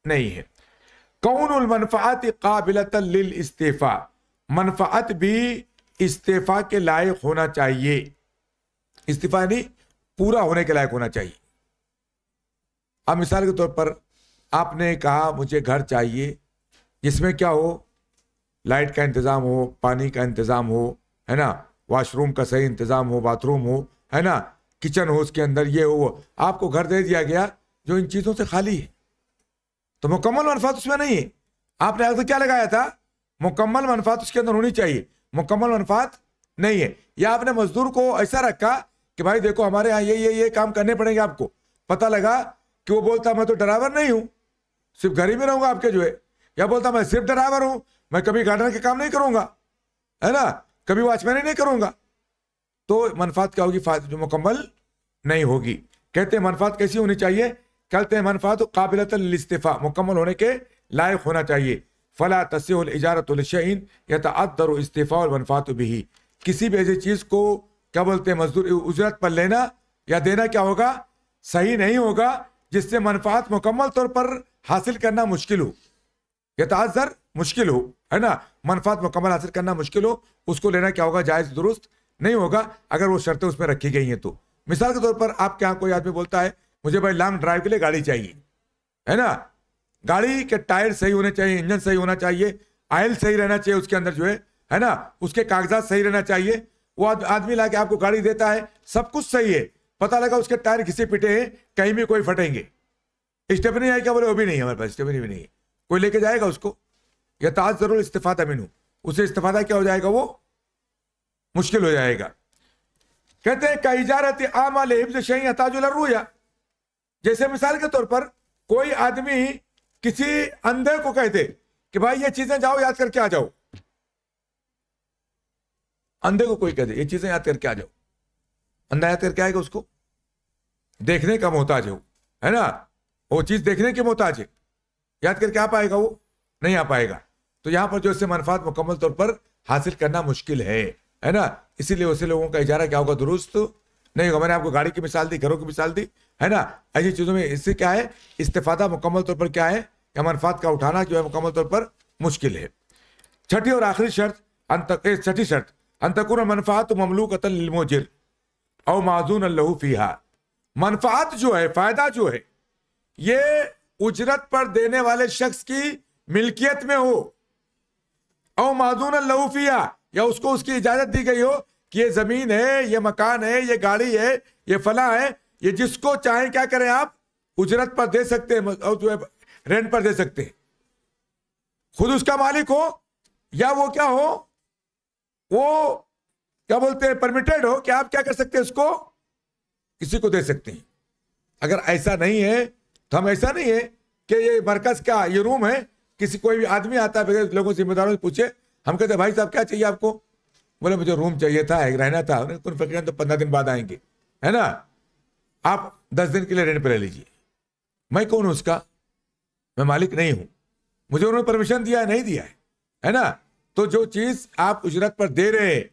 नहीं है कौन उलमनफात काबिलत इस्तीफ़ा मनफ़ात भी इस्तीफ़ा के लायक होना चाहिए इस्तीफ़ा यानी पूरा होने के लायक होना चाहिए अब मिसाल के तौर पर आपने कहा मुझे घर चाहिए जिसमें क्या हो लाइट का इंतज़ाम हो पानी का इंतज़ाम हो है ना वॉशरूम का सही इंतज़ाम हो बाथरूम हो है ना किचन हो उसके अंदर ये हो वो आपको घर दे दिया गया जो इन चीज़ों से खाली है तो मुकम्मल मनफात उसमें नहीं है आपने अगर क्या लगाया था मुकम्मल मनफात उसके अंदर होनी चाहिए मुकम्मल मनफात नहीं है या आपने मजदूर को ऐसा रखा कि भाई देखो हमारे यहाँ ये ये ये काम करने पड़ेंगे आपको पता लगा कि वो बोलता मैं तो ड्राइवर नहीं हूँ सिर्फ घर ही में रहूंगा आपके जो है या बोलता मैं सिर्फ ड्राइवर हूं मैं कभी गार्डनर के काम नहीं करूंगा है ना कभी वॉचमैन नहीं करूंगा तो मनफात क्या होगी जो मुकम्मल नहीं होगी कहते हैं मनफात कैसी होनी चाहिए कहते हैं मनफात काबिलत इस्तीफ़ा मुकम्मल होने के लायक होना चाहिए फ़ला तस्ल इजारतशन या तदर इस्तीफ़ा और मनफात भी किसी भी ऐसी चीज़ को क्या बोलते हैं मजदूर उजरत पर लेना या देना क्या होगा सही नहीं होगा जिससे मनफात मुकम्मल तौर पर हासिल करना मुश्किल हो सर मुश्किल हो है ना मनफात मुकम्मल हासिल करना मुश्किल हो उसको लेना क्या होगा जायज़ दुरुस्त नहीं होगा अगर वो शर्तें उसमें रखी गई हैं तो मिसाल के तौर पर आपके यहाँ कोई आदमी बोलता है मुझे भाई लॉन्ग ड्राइव के लिए गाड़ी चाहिए है ना गाड़ी के टायर सही होने चाहिए इंजन सही होना चाहिए आयल सही रहना चाहिए उसके अंदर जो है है ना उसके कागजात सही रहना चाहिए वो आदमी ला के आपको गाड़ी देता है सब कुछ सही है पता लगा उसके टायर घिसे पिटे हैं कहीं भी कोई फटेंगे स्टेफनी आई क्या बोले वो भी नहीं हमारे पास स्टेफनी भी नहीं कोई लेके जाएगा उसको या ताज जरूर इस्तीफाता मीनू उसे इस्तीफाता क्या हो जाएगा वो मुश्किल हो जाएगा कहते हैं जा इजारत आम हिफ्ज शही ताजुलरूया जैसे मिसाल के तौर पर कोई आदमी किसी अंधे को कहते कि भाई ये चीजें जाओ याद करके आ जाओ अंधे को कोई कहते ये चीजें याद करके आ जाओ अंधा याद करके आएगा उसको देखने का मोहताज हो है ना वो चीज देखने के मोहताज है याद करके आ पाएगा वो नहीं आ पाएगा तो यहाँ पर जो इससे मनफात मुकम्मल तौर पर हासिल करना मुश्किल है है ना इसीलिए उसे लोगों का इजारा क्या होगा दुरुस्त नहीं होगा मैंने आपको गाड़ी की मिसाल दी घरों की मिसाल दी है ना ऐसी चीज़ों में इससे क्या है इस्तेफादा मुकम्मल तौर पर क्या है या मनफात का उठाना जो है मुकम्मल तौर पर मुश्किल है छठी और आखिरी शर्त छठी शर्त अंतकुर मनफात ममलू कतलोजिर और माजून अल्लहू फीहा मनफात जो है फायदा जो है ये उजरत पर देने वाले शख्स की मिल्कियत में हो और माजून लहूफिया या उसको उसकी इजाजत दी गई हो कि ये जमीन है ये मकान है ये गाड़ी है ये फला है ये जिसको चाहे क्या करें आप उजरत पर दे सकते हैं रेंट पर दे सकते हैं खुद उसका मालिक हो या वो क्या हो वो क्या बोलते हैं परमिटेड हो कि आप क्या कर सकते हैं उसको किसी को दे सकते हैं अगर ऐसा नहीं है तो हम ऐसा नहीं है कि ये मरकज का ये रूम है किसी कोई भी आदमी आता है बगैर लोगों जिम्मेदारों से पूछे हम कहते भाई साहब क्या चाहिए आपको बोले मुझे रूम चाहिए था रहना था फिक्र तो पंद्रह दिन बाद आएंगे है ना आप दस दिन के लिए रेंट पर ले लीजिए मैं कौन हूँ उसका मैं मालिक नहीं हूँ मुझे उन्होंने परमिशन दिया है नहीं दिया है है ना तो जो चीज़ आप उजरत पर दे रहे हैं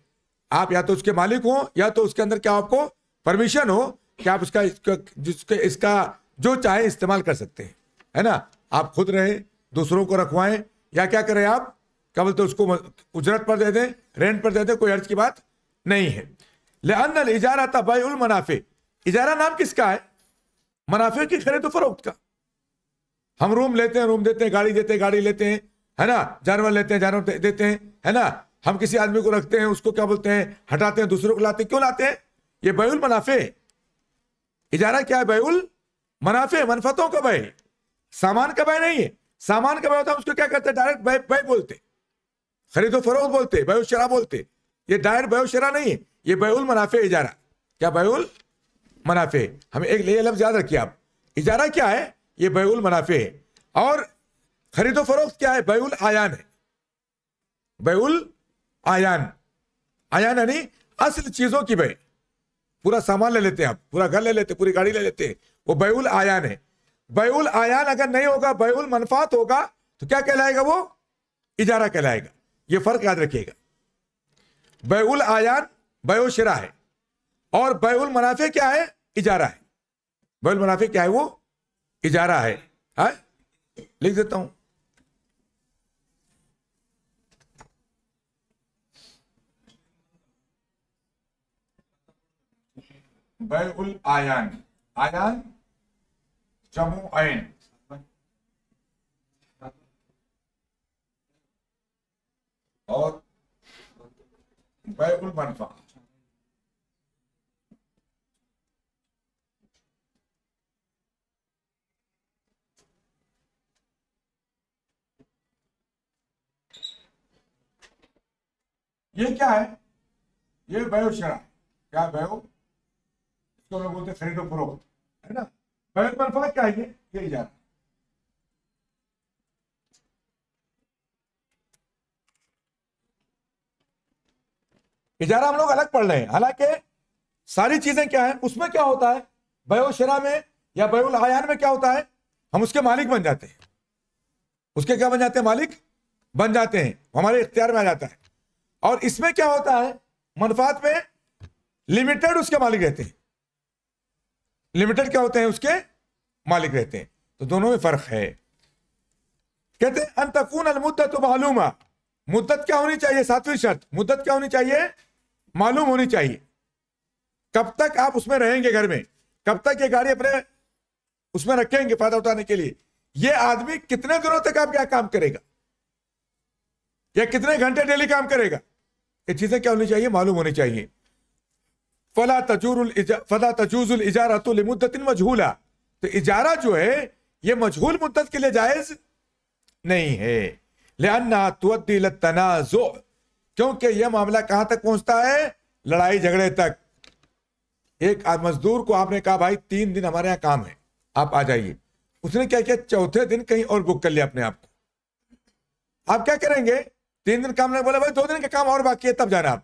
आप या तो उसके मालिक हो या तो उसके अंदर क्या आपको परमिशन हो कि आप उसका जिसके इसका जो चाहे इस्तेमाल कर सकते हैं है ना आप खुद रहे दूसरों को रखवाएं या क्या करें आप क्या बोलते तो उसको उजरत पर दे दें रेंट पर दे दें कोई अर्ज की बात नहीं है लेनल इजारा था भाई उल मुनाफे इजारा नाम किसका है मुनाफे की खरीद फरोख्त का हम रूम लेते हैं रूम देते हैं गाड़ी देते हैं गाड़ी लेते हैं है ना जानवर लेते हैं जानवर देते हैं है ना हम किसी आदमी को रखते हैं उसको क्या बोलते हैं हटाते हैं दूसरों को लाते हैं क्यों लाते हैं ये बैउल मुनाफे इजारा क्या है बैउल मुनाफे मनफतों का भय सामान का भय नहीं है सामान का भय होता है उसको क्या करते डायरेक्ट भय भय बोलते खरीदो फरोख बोलते बयोशरा शरा बोलते ये डायरेक्ट बयो शरा नहीं है ये बयुल मुनाफे इजारा क्या बयुल मुनाफे हमें एक ये लफ्ज याद रखिए आप इजारा क्या है ये बयुल मुनाफे है और खरीदो फरोख्त क्या है बयुल आयान है बयुल आयान आयान यानी असल चीजों की भय पूरा सामान ले लेते हैं आप पूरा घर ले लेते पूरी गाड़ी ले लेते वो बैउल आयान है बैउल आयान अगर नहीं होगा बैउल मनफात होगा तो क्या कहलाएगा वो इजारा कहलाएगा ये फर्क याद रखिएगा बैउल आयान बयो शरा है और बैउल मुनाफे क्या है इजारा है बैउल मुनाफे क्या है वो इजारा है हा? लिख देता हूं बैउल आयान आयान जम्मू आयन और बैगुल मनफा ये क्या है ये वयोशरा क्या वयो इसको लोग बोलते खरीदो फरोख्त है ना बैन क्या है ये यही जा रहा है इजारा हम लोग अलग पढ़ रहे हैं हालांकि सारी चीजें क्या है उसमें क्या होता है बयोशरा में या बयोल आयान में क्या होता है हम उसके मालिक बन जाते हैं उसके क्या बन जाते हैं मालिक बन जाते हैं हमारे इख्तियार में आ जाता है और इसमें क्या होता है मनफात में लिमिटेड उसके मालिक रहते हैं लिमिटेड क्या होते हैं उसके मालिक रहते हैं तो दोनों में फर्क है कहते हैं अंतकून तो मालूमा मुद्दत क्या होनी चाहिए सातवीं शर्त मुद्दत क्या होनी चाहिए मालूम होनी चाहिए कब तक आप उसमें रहेंगे घर में कब तक ये गाड़ी अपने उसमें रखेंगे फायदा उठाने के लिए ये आदमी कितने दिनों तक आप क्या काम करेगा या कितने घंटे डेली काम करेगा ये चीजें क्या होनी चाहिए मालूम होनी चाहिए फला तजूर फला इजारा तो मुद्दतिन मजहूला तो इजारा जो है ये मजहूल मुद्दत के लिए जायज नहीं है लेना तुद्दील तनाजो क्योंकि यह मामला कहां तक पहुंचता है लड़ाई झगड़े तक एक मजदूर को आपने कहा भाई तीन दिन हमारे यहाँ काम है आप आ जाइए उसने क्या किया चौथे दिन कहीं और बुक कर लिया अपने आप को आप क्या करेंगे तीन दिन काम नहीं बोला भाई दो दिन का काम और बाकी है तब जाना आप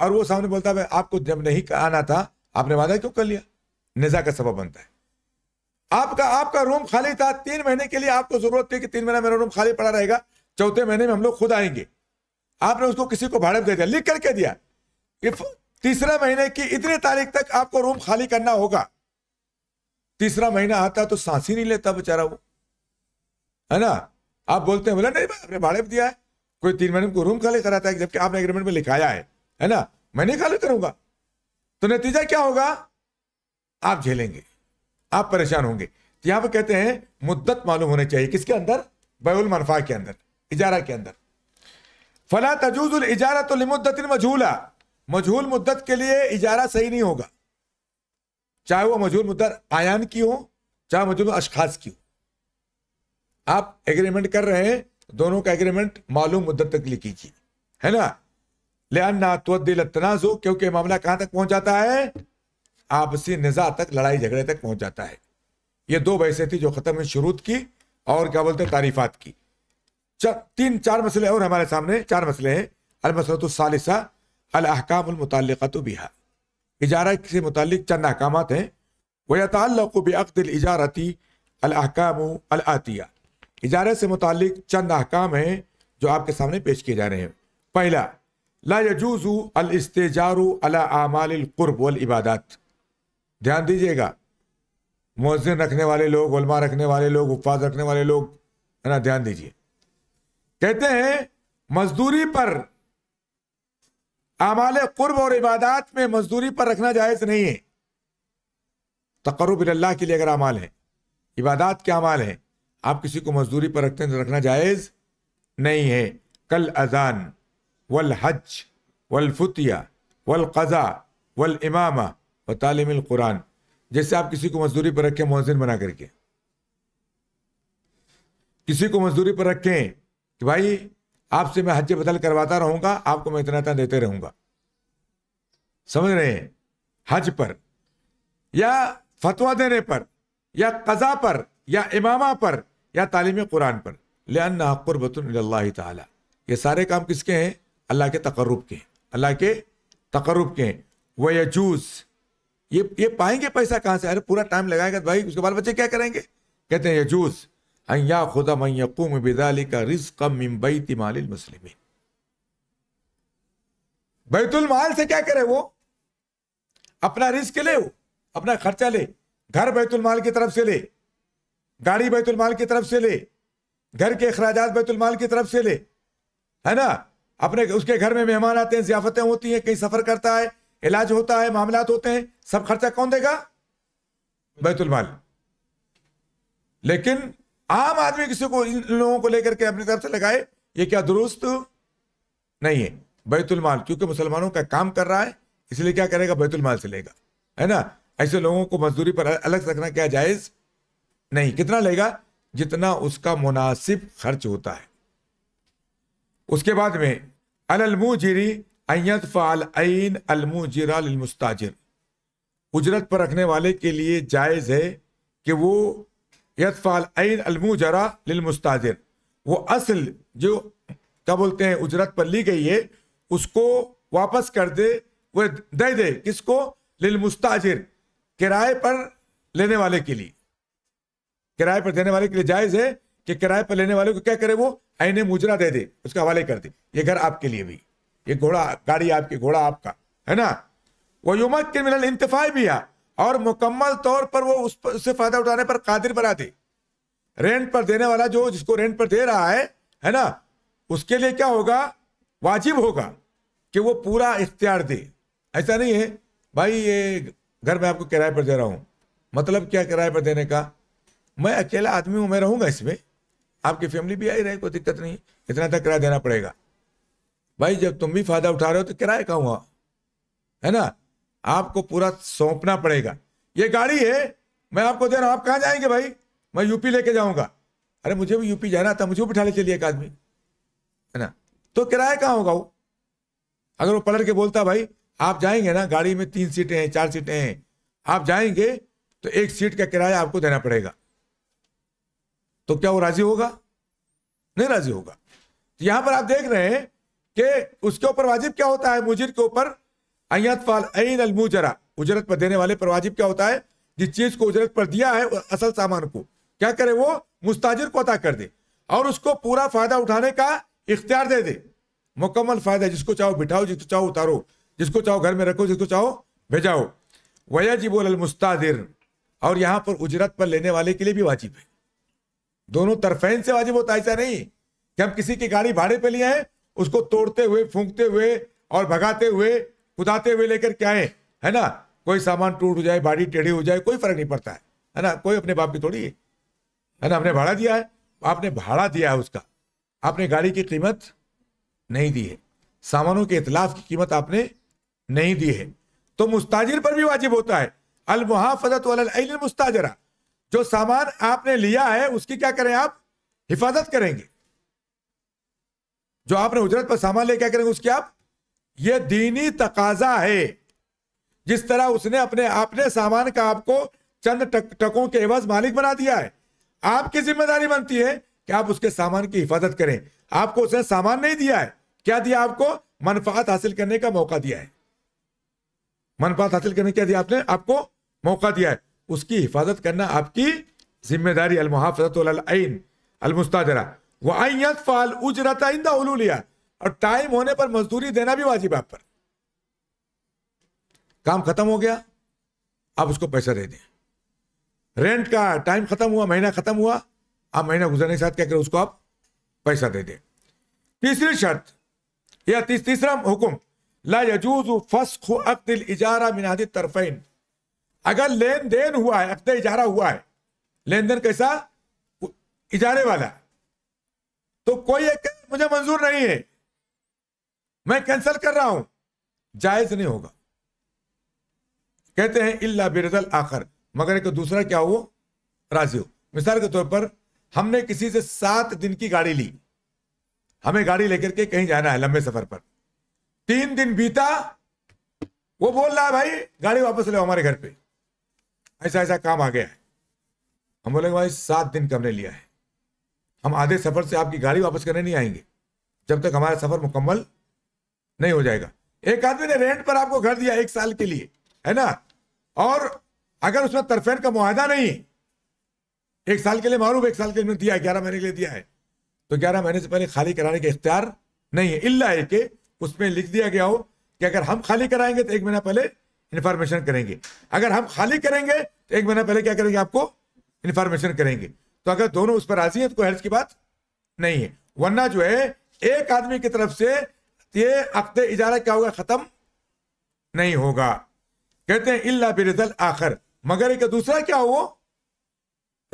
और वो सामने बोलता है आपको जब नहीं आना था आपने वादा क्यों कर लिया निजा का सबब बनता है आपका आपका रूम खाली था तीन महीने के लिए आपको जरूरत थी कि तीन महीना मेरा रूम खाली पड़ा रहेगा चौथे महीने में हम लोग खुद आएंगे आपने उसको किसी को भाड़े दे दिया लिख करके दिया कि तीसरे महीने की इतनी तारीख तक आपको रूम खाली करना होगा तीसरा महीना आता तो सांस ही नहीं लेता बेचारा वो है ना आप बोलते हैं बोला नहीं आपने भाड़े दिया है कोई तीन महीने को रूम खाली कराता है जबकि आपने एग्रीमेंट में लिखाया है है ना मैं नहीं खाली करूंगा तो नतीजा क्या होगा आप झेलेंगे आप परेशान होंगे तो यहां पर कहते हैं मुद्दत मालूम होने चाहिए किसके अंदर बैल मनफा के अंदर इजारा के अंदर फला तजूजुल इजारा तो लिमुद्दत मजहूला मजहूल मुद्दत के लिए इजारा सही नहीं होगा चाहे वो मजहूल मुद्दत आयान की हो चाहे मजहूल अशखास की हो आप एग्रीमेंट कर रहे हैं दोनों का एग्रीमेंट मालूम मुद्दत तक लिखीजिए है ना लियाना तो दिल तनाजो क्योंकि मामला कहां तक पहुंच जाता है आपसी निजा तक लड़ाई झगड़े तक पहुंच जाता है ये दो बहसें थी जो खत्म हुई शुरू की और क्या बोलते हैं तारीफात की चार, तीन चार मसले और हमारे सामने चार मसले हैं अहकाम मुतल बिहा इजारा से मुतल चंद अहकाम हैं वयतल्लक़ बक़दिल इजारती अलहकाम अलातिया इजारे से मुतल चंद अहकाम हैं जो आपके सामने पेश किए जा रहे हैं पहला अल अलस्तारू अला वल इबादत ध्यान दीजिएगा मुजन रखने वाले लोग उलमा रखने वाले लोग उपवास रखने वाले लोग है ना ध्यान दीजिए कहते हैं मजदूरी पर आमाल कुर्ब और इबादत में मजदूरी पर रखना जायज़ नहीं है तकरुब अल्लाह के लिए अगर अमाल है इबादत के अमाल है आप किसी को मजदूरी पर रखते हैं तो रखना जायज़ नहीं है कल अजान वल वल हज वल कजा वल इमामा व तालीम कुरान जैसे आप किसी को मजदूरी पर रखें मोहसिन बना करके किसी को मजदूरी पर रखें कि भाई आपसे मैं हज बदल करवाता रहूंगा आपको मैं इतना देते रहूंगा समझ रहे हैं हज पर या फतवा देने पर या कज़ा पर या इमामा पर या तालीम कुरान पर लिया कुरबतन ये सारे काम किसके हैं अल्लाह के तकरब के अल्लाह के तकरब के व यजूज ये ये पाएंगे पैसा कहाँ से अरे पूरा टाइम लगाएगा भाई उसके बाद बच्चे क्या करेंगे कहते हैं यजूस अया खुदा मैकूम बिदाली का रिस्क मिम्बई तिमाल मुस्लिम बैतुलमाल से क्या करे वो अपना रिस्क ले वो अपना खर्चा ले घर बैतुलमाल की तरफ से ले गाड़ी बैतुलमाल की तरफ से ले घर के अखराज बैतुलमाल की तरफ से ले है ना अपने उसके घर में मेहमान आते हैं जियाफतें होती हैं कहीं सफर करता है इलाज होता है मामला होते हैं सब खर्चा कौन देगा बैतुलमाल लेकिन आम आदमी किसी को इन लोगों को लेकर के अपनी तरफ से लगाए ये क्या दुरुस्त नहीं है बैतुलमाल क्योंकि मुसलमानों का काम कर रहा है इसलिए क्या करेगा बैतुलमाल से लेगा है ना ऐसे लोगों को मजदूरी पर अलग रखना क्या जायज नहीं कितना लेगा जितना उसका मुनासिब खर्च होता है उसके बाद में अलमुजरी अयत फ़ाल अन अलमूजरालमुस्ताजिर उजरत पर रखने वाले के लिए जायज़ है कि वो यतफ़ाल अन अलमुजरा लमुस्ताजिर वो असल जो क्या बोलते हैं उजरत पर ली गई है उसको वापस कर दे वह दे दे किसको लिलमुस्ताजिर किराए पर लेने वाले के लिए किराए पर देने वाले के लिए जायज़ है कि किराए पर लेने वाले को क्या करे वो आईने मुजरा दे दे उसके हवाले कर दे ये घर आपके लिए भी ये घोड़ा गाड़ी आपकी घोड़ा आपका है ना वो युमक के मिलन इंतफाई भी आ और मुकम्मल तौर पर वो उस पर उससे फायदा उठाने पर कादिर बना दे रेंट पर देने वाला जो जिसको रेंट पर दे रहा है है ना उसके लिए क्या होगा वाजिब होगा कि वो पूरा इख्तियार दे ऐसा नहीं है भाई ये घर मैं आपको किराए पर दे रहा हूँ मतलब क्या किराए पर देने का मैं अकेला आदमी हूँ मैं रहूँगा इसमें आपकी फैमिली भी आई रहे कोई दिक्कत नहीं इतना तक किराया देना पड़ेगा भाई जब तुम भी फायदा उठा रहे हो तो किराया का हुआ है ना आपको पूरा सौंपना पड़ेगा ये गाड़ी है मैं आपको दे रहा हूं आप कहाँ जाएंगे भाई मैं यूपी लेके जाऊंगा अरे मुझे भी यूपी जाना था मुझे भी बिठा ले चलिए एक आदमी है ना तो किराया कहाँ होगा वो अगर वो पलट के बोलता भाई आप जाएंगे ना गाड़ी में तीन सीटें हैं चार सीटें हैं आप जाएंगे तो एक सीट का किराया आपको देना पड़ेगा तो क्या वो राजी होगा नहीं राजी होगा तो यहां पर आप देख रहे हैं कि उसके ऊपर वाजिब क्या होता है मुजिर के ऊपर अयत फाल अन अलमुजरा उजरत पर देने वाले पर वाजिब क्या होता है जिस चीज को उजरत पर दिया है असल सामान को क्या करे वो मुस्ताजिर को अता कर दे और उसको पूरा फायदा उठाने का इख्तियार दे दे मुकम्मल फायदा जिसको चाहो बिठाओ जिसको चाहो उतारो जिसको चाहो घर में रखो जिसको चाहो भेजाओ बोल मुस्ताजिर और यहां पर उजरत पर लेने वाले के लिए भी वाजिब है दोनों तरफेन से वाजिब होता है ऐसा नहीं कि हम किसी की गाड़ी भाड़े पे लिए हैं उसको तोड़ते हुए फूंकते हुए और भगाते हुए कुदाते हुए लेकर के आए है ना कोई सामान टूट जाए भाड़ी टेढ़ी हो जाए कोई फर्क नहीं पड़ता है है ना कोई अपने बाप की थोड़ी है ना हमने भाड़ा दिया है आपने भाड़ा दिया है उसका आपने गाड़ी की कीमत नहीं दी है सामानों के इतलाफ की कीमत आपने नहीं दी है तो मुस्ताजिर पर भी वाजिब होता है अलमुहाफत वाल मुस्ताजरा जो सामान आपने लिया है उसकी क्या करें आप हिफाजत करेंगे जो आपने उजरत पर सामान ले क्या करेंगे उसकी आप ये दीनी तकाजा है जिस तरह उसने अपने अपने सामान का आपको चंद टक, टकों के एवज मालिक बना दिया है आपकी जिम्मेदारी बनती है कि आप उसके सामान की हिफाजत करें आपको उसने सामान नहीं दिया है क्या दिया आपको मनफात हासिल करने का मौका दिया है मनफात हासिल करने क्या दिया आपने आपको मौका दिया है उसकी हिफाजत करना आपकी जिम्मेदारी अलमहाफजतन अलमुस्तरा वह आयत फाल उजरता इंदा उलूलिया और टाइम होने पर मजदूरी देना भी वाजिब आप पर काम खत्म हो गया आप उसको पैसा दे दें रेंट का टाइम खत्म हुआ महीना खत्म हुआ आप महीना गुजरने के साथ क्या करें उसको आप पैसा दे दें तीसरी शर्त या तीस, तीसरा हुक्म ला यजूज फस्ख अक्ल इजारा मिनादी तरफ अगर लेन देन हुआ है अक्त इजारा हुआ है लेन देन कैसा इजारे वाला तो कोई एक मुझे मंजूर नहीं है मैं कैंसिल कर रहा हूं जायज नहीं होगा कहते हैं इल्ला बिरजल आखर मगर एक दूसरा क्या हो राजी हो मिसाल के तौर पर हमने किसी से सात दिन की गाड़ी ली हमें गाड़ी लेकर के कहीं जाना है लंबे सफर पर तीन दिन बीता वो बोल रहा है भाई गाड़ी वापस ले हमारे घर पे ऐसा ऐसा काम आ गया है हम बोले भाई सात दिन कमने लिया है हम आधे सफ़र से आपकी गाड़ी वापस करने नहीं आएंगे जब तक हमारा सफ़र मुकम्मल नहीं हो जाएगा एक आदमी ने रेंट पर आपको घर दिया एक साल के लिए है ना और अगर उसमें तरफेन का मुआदा नहीं एक साल के लिए मारूफ एक साल के लिए दिया है ग्यारह महीने के लिए दिया है तो ग्यारह महीने से पहले खाली कराने का इख्तियार नहीं है इल्ला है कि उसमें लिख दिया गया हो कि अगर हम खाली कराएंगे तो एक महीना पहले इन्फॉर्मेशन करेंगे अगर हम खाली करेंगे तो एक महीना पहले क्या करेंगे आपको इन्फॉर्मेशन करेंगे तो अगर दोनों उस पर राजी है तो कोई हर्ज की बात नहीं है वरना जो है एक आदमी की तरफ से ये अख्ते इजारा क्या होगा खत्म नहीं होगा कहते हैं इल्ला बिरदल आखिर मगर एक दूसरा क्या हो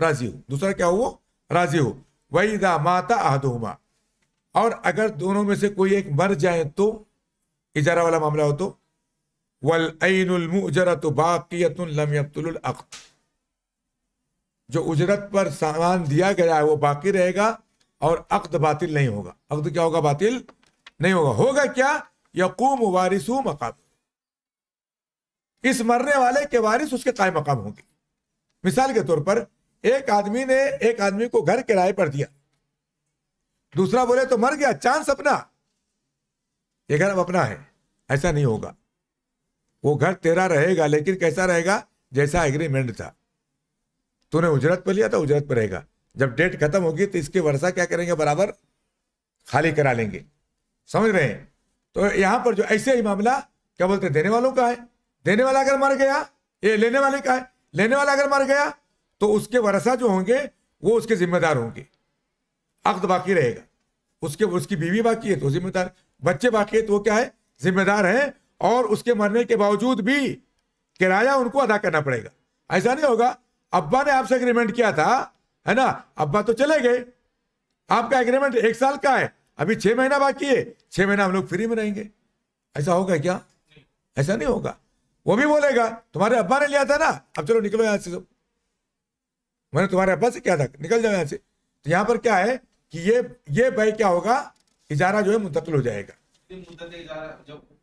राजी हो दूसरा क्या हो राजी हो वही दा माता आहदोमा और अगर दोनों में से कोई एक मर जाए तो इजारा वाला मामला हो तो वलमजरत जो उजरत पर सामान दिया गया है वो बाकी रहेगा और अक्द बातिल नहीं होगा अक्द क्या होगा बातिल नहीं होगा होगा क्या यकूम वारिसू मकाम इस मरने वाले के वारिस उसके काय मकाम होंगे मिसाल के तौर पर एक आदमी ने एक आदमी को घर किराए पर दिया दूसरा बोले तो मर गया चांस अपना ये घर अब अपना है ऐसा नहीं होगा वो घर तेरा रहेगा लेकिन कैसा रहेगा जैसा एग्रीमेंट था तूने उजरत पर लिया था उजरत पर रहेगा जब डेट खत्म होगी तो इसके वर्षा क्या करेंगे बराबर खाली करा लेंगे समझ रहे हैं तो यहां पर जो ऐसे ही मामला क्या बोलते देने वालों का है देने वाला अगर मर गया ये लेने वाले का है लेने वाला अगर मर गया तो उसके वर्षा जो होंगे वो उसके जिम्मेदार होंगे अक्त बाकी रहेगा उसके उसकी बीवी बाकी है तो जिम्मेदार बच्चे बाकी है तो वो क्या है जिम्मेदार है और उसके मरने के बावजूद भी किराया उनको अदा करना पड़ेगा ऐसा नहीं होगा अब्बा ने आपसे एग्रीमेंट किया था है ना अब्बा तो चले गए आपका एग्रीमेंट एक साल का है अभी छह महीना बाकी है छह महीना हम लोग फ्री में रहेंगे ऐसा होगा क्या ऐसा नहीं होगा वो भी बोलेगा तुम्हारे अब्बा ने लिया था ना अब चलो निकलो यहां से सब मैंने तुम्हारे अब्बा से क्या था निकल जाओ यहां से तो यहां पर क्या है कि ये ये बय क्या होगा इजारा जो है मुंतकिल हो जाएगा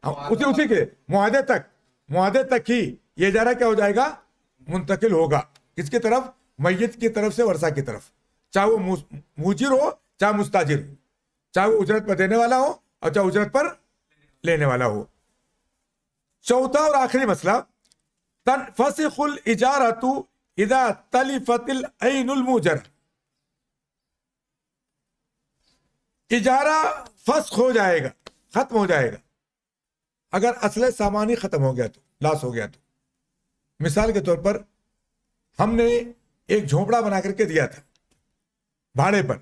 हाँ, उसी उसी के मुआदे तक मुआदे तक ही ये जा रहा क्या हो जाएगा मुंतकिल होगा इसकी तरफ मैत की तरफ से वर्षा की तरफ चाहे वो मुजिर हो चाहे मुस्ताजिर हो चाहे वो उजरत पर देने वाला हो और चाहे उजरत पर लेने वाला हो चौथा और आखिरी मसला तन फसिखुल इजारतु इदा तलिफतिल ऐनुल मुजर इजारा फस्क हो जाएगा खत्म हो जाएगा अगर असल सामान ही ख़त्म हो गया तो लाश हो गया तो मिसाल के तौर पर हमने एक झोपड़ा बना करके दिया था भाड़े पर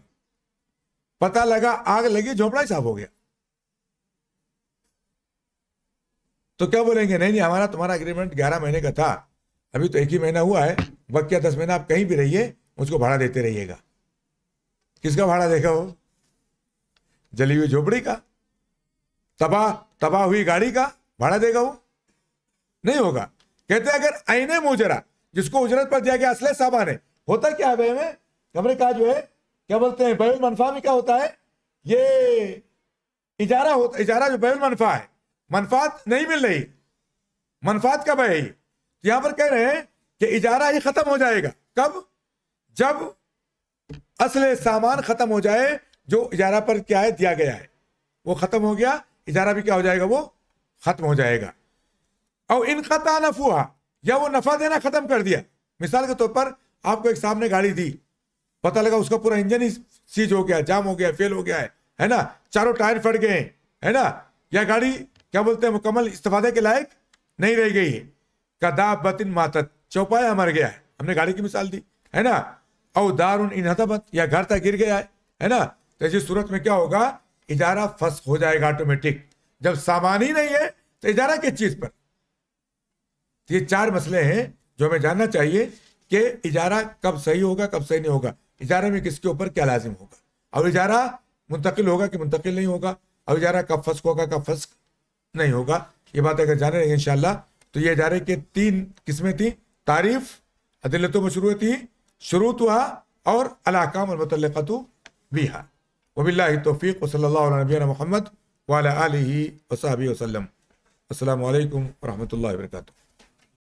पता लगा आग लगी झोपड़ा ही साफ हो गया तो क्या बोलेंगे नहीं नहीं हमारा तुम्हारा एग्रीमेंट ग्यारह महीने का था अभी तो एक ही महीना हुआ है या दस महीना आप कहीं भी रहिए उसको भाड़ा देते रहिएगा किसका भाड़ा देखा वो जली हुई झोपड़ी का तबाह तबाह हुई गाड़ी का भाड़ा देगा वो नहीं होगा कहते अगर आईने मुजरा जिसको उजरत पर दिया गया असले सामान है होता क्या है में कमरे का जो है क्या बोलते हैं बैल मनफा में क्या होता है ये इजारा होता इजारा जो बैल मनफा है मनफात नहीं मिल रही मनफात कब है तो यहां पर कह रहे हैं कि इजारा ही खत्म हो जाएगा कब जब असले सामान खत्म हो जाए जो इजारा पर क्या है दिया गया है वो खत्म हो गया इजारा भी क्या हो जाएगा वो खत्म हो जाएगा और इन कता नफुआ या वो नफा देना खत्म कर दिया मिसाल के तौर तो पर आपको एक सामने गाड़ी दी पता लगा उसका पूरा इंजन ही सीज हो गया जाम हो गया फेल हो गया है है ना चारों टायर फट गए है ना या गाड़ी क्या बोलते हैं मुकम्मल इस्तेफादे के लायक नहीं रह गई है कदा बतिन मातत चौपाया मर गया है हमने गाड़ी की मिसाल दी है ना और दारुन इनहतबत या घर तक गिर गया है है ना तो ऐसी सूरत में क्या होगा इजारा फर्स्ट हो जाएगा ऑटोमेटिक जब सामान ही नहीं है तो इजारा किस चीज पर तो ये चार मसले हैं जो हमें जानना चाहिए कि इजारा कब सही होगा कब सही नहीं होगा इजारे में किसके ऊपर क्या लाजिम होगा अब इजारा मुंतकिल होगा कि मुंतकिल नहीं होगा अब इजारा कब फस्क होगा कब फस्क नहीं होगा ये बात अगर जाने रहेंगे इनशाला तो ये इजारे के तीन किस्में थी तारीफ अदिलतों में शुरू थी शुरू तो और अलाकाम और मुतलकतु बिहार وبالله التوفيق وصلى الله على نبينا محمد وعلى آله وصحبه وسلم السلام عليكم ورحمة الله وبركاته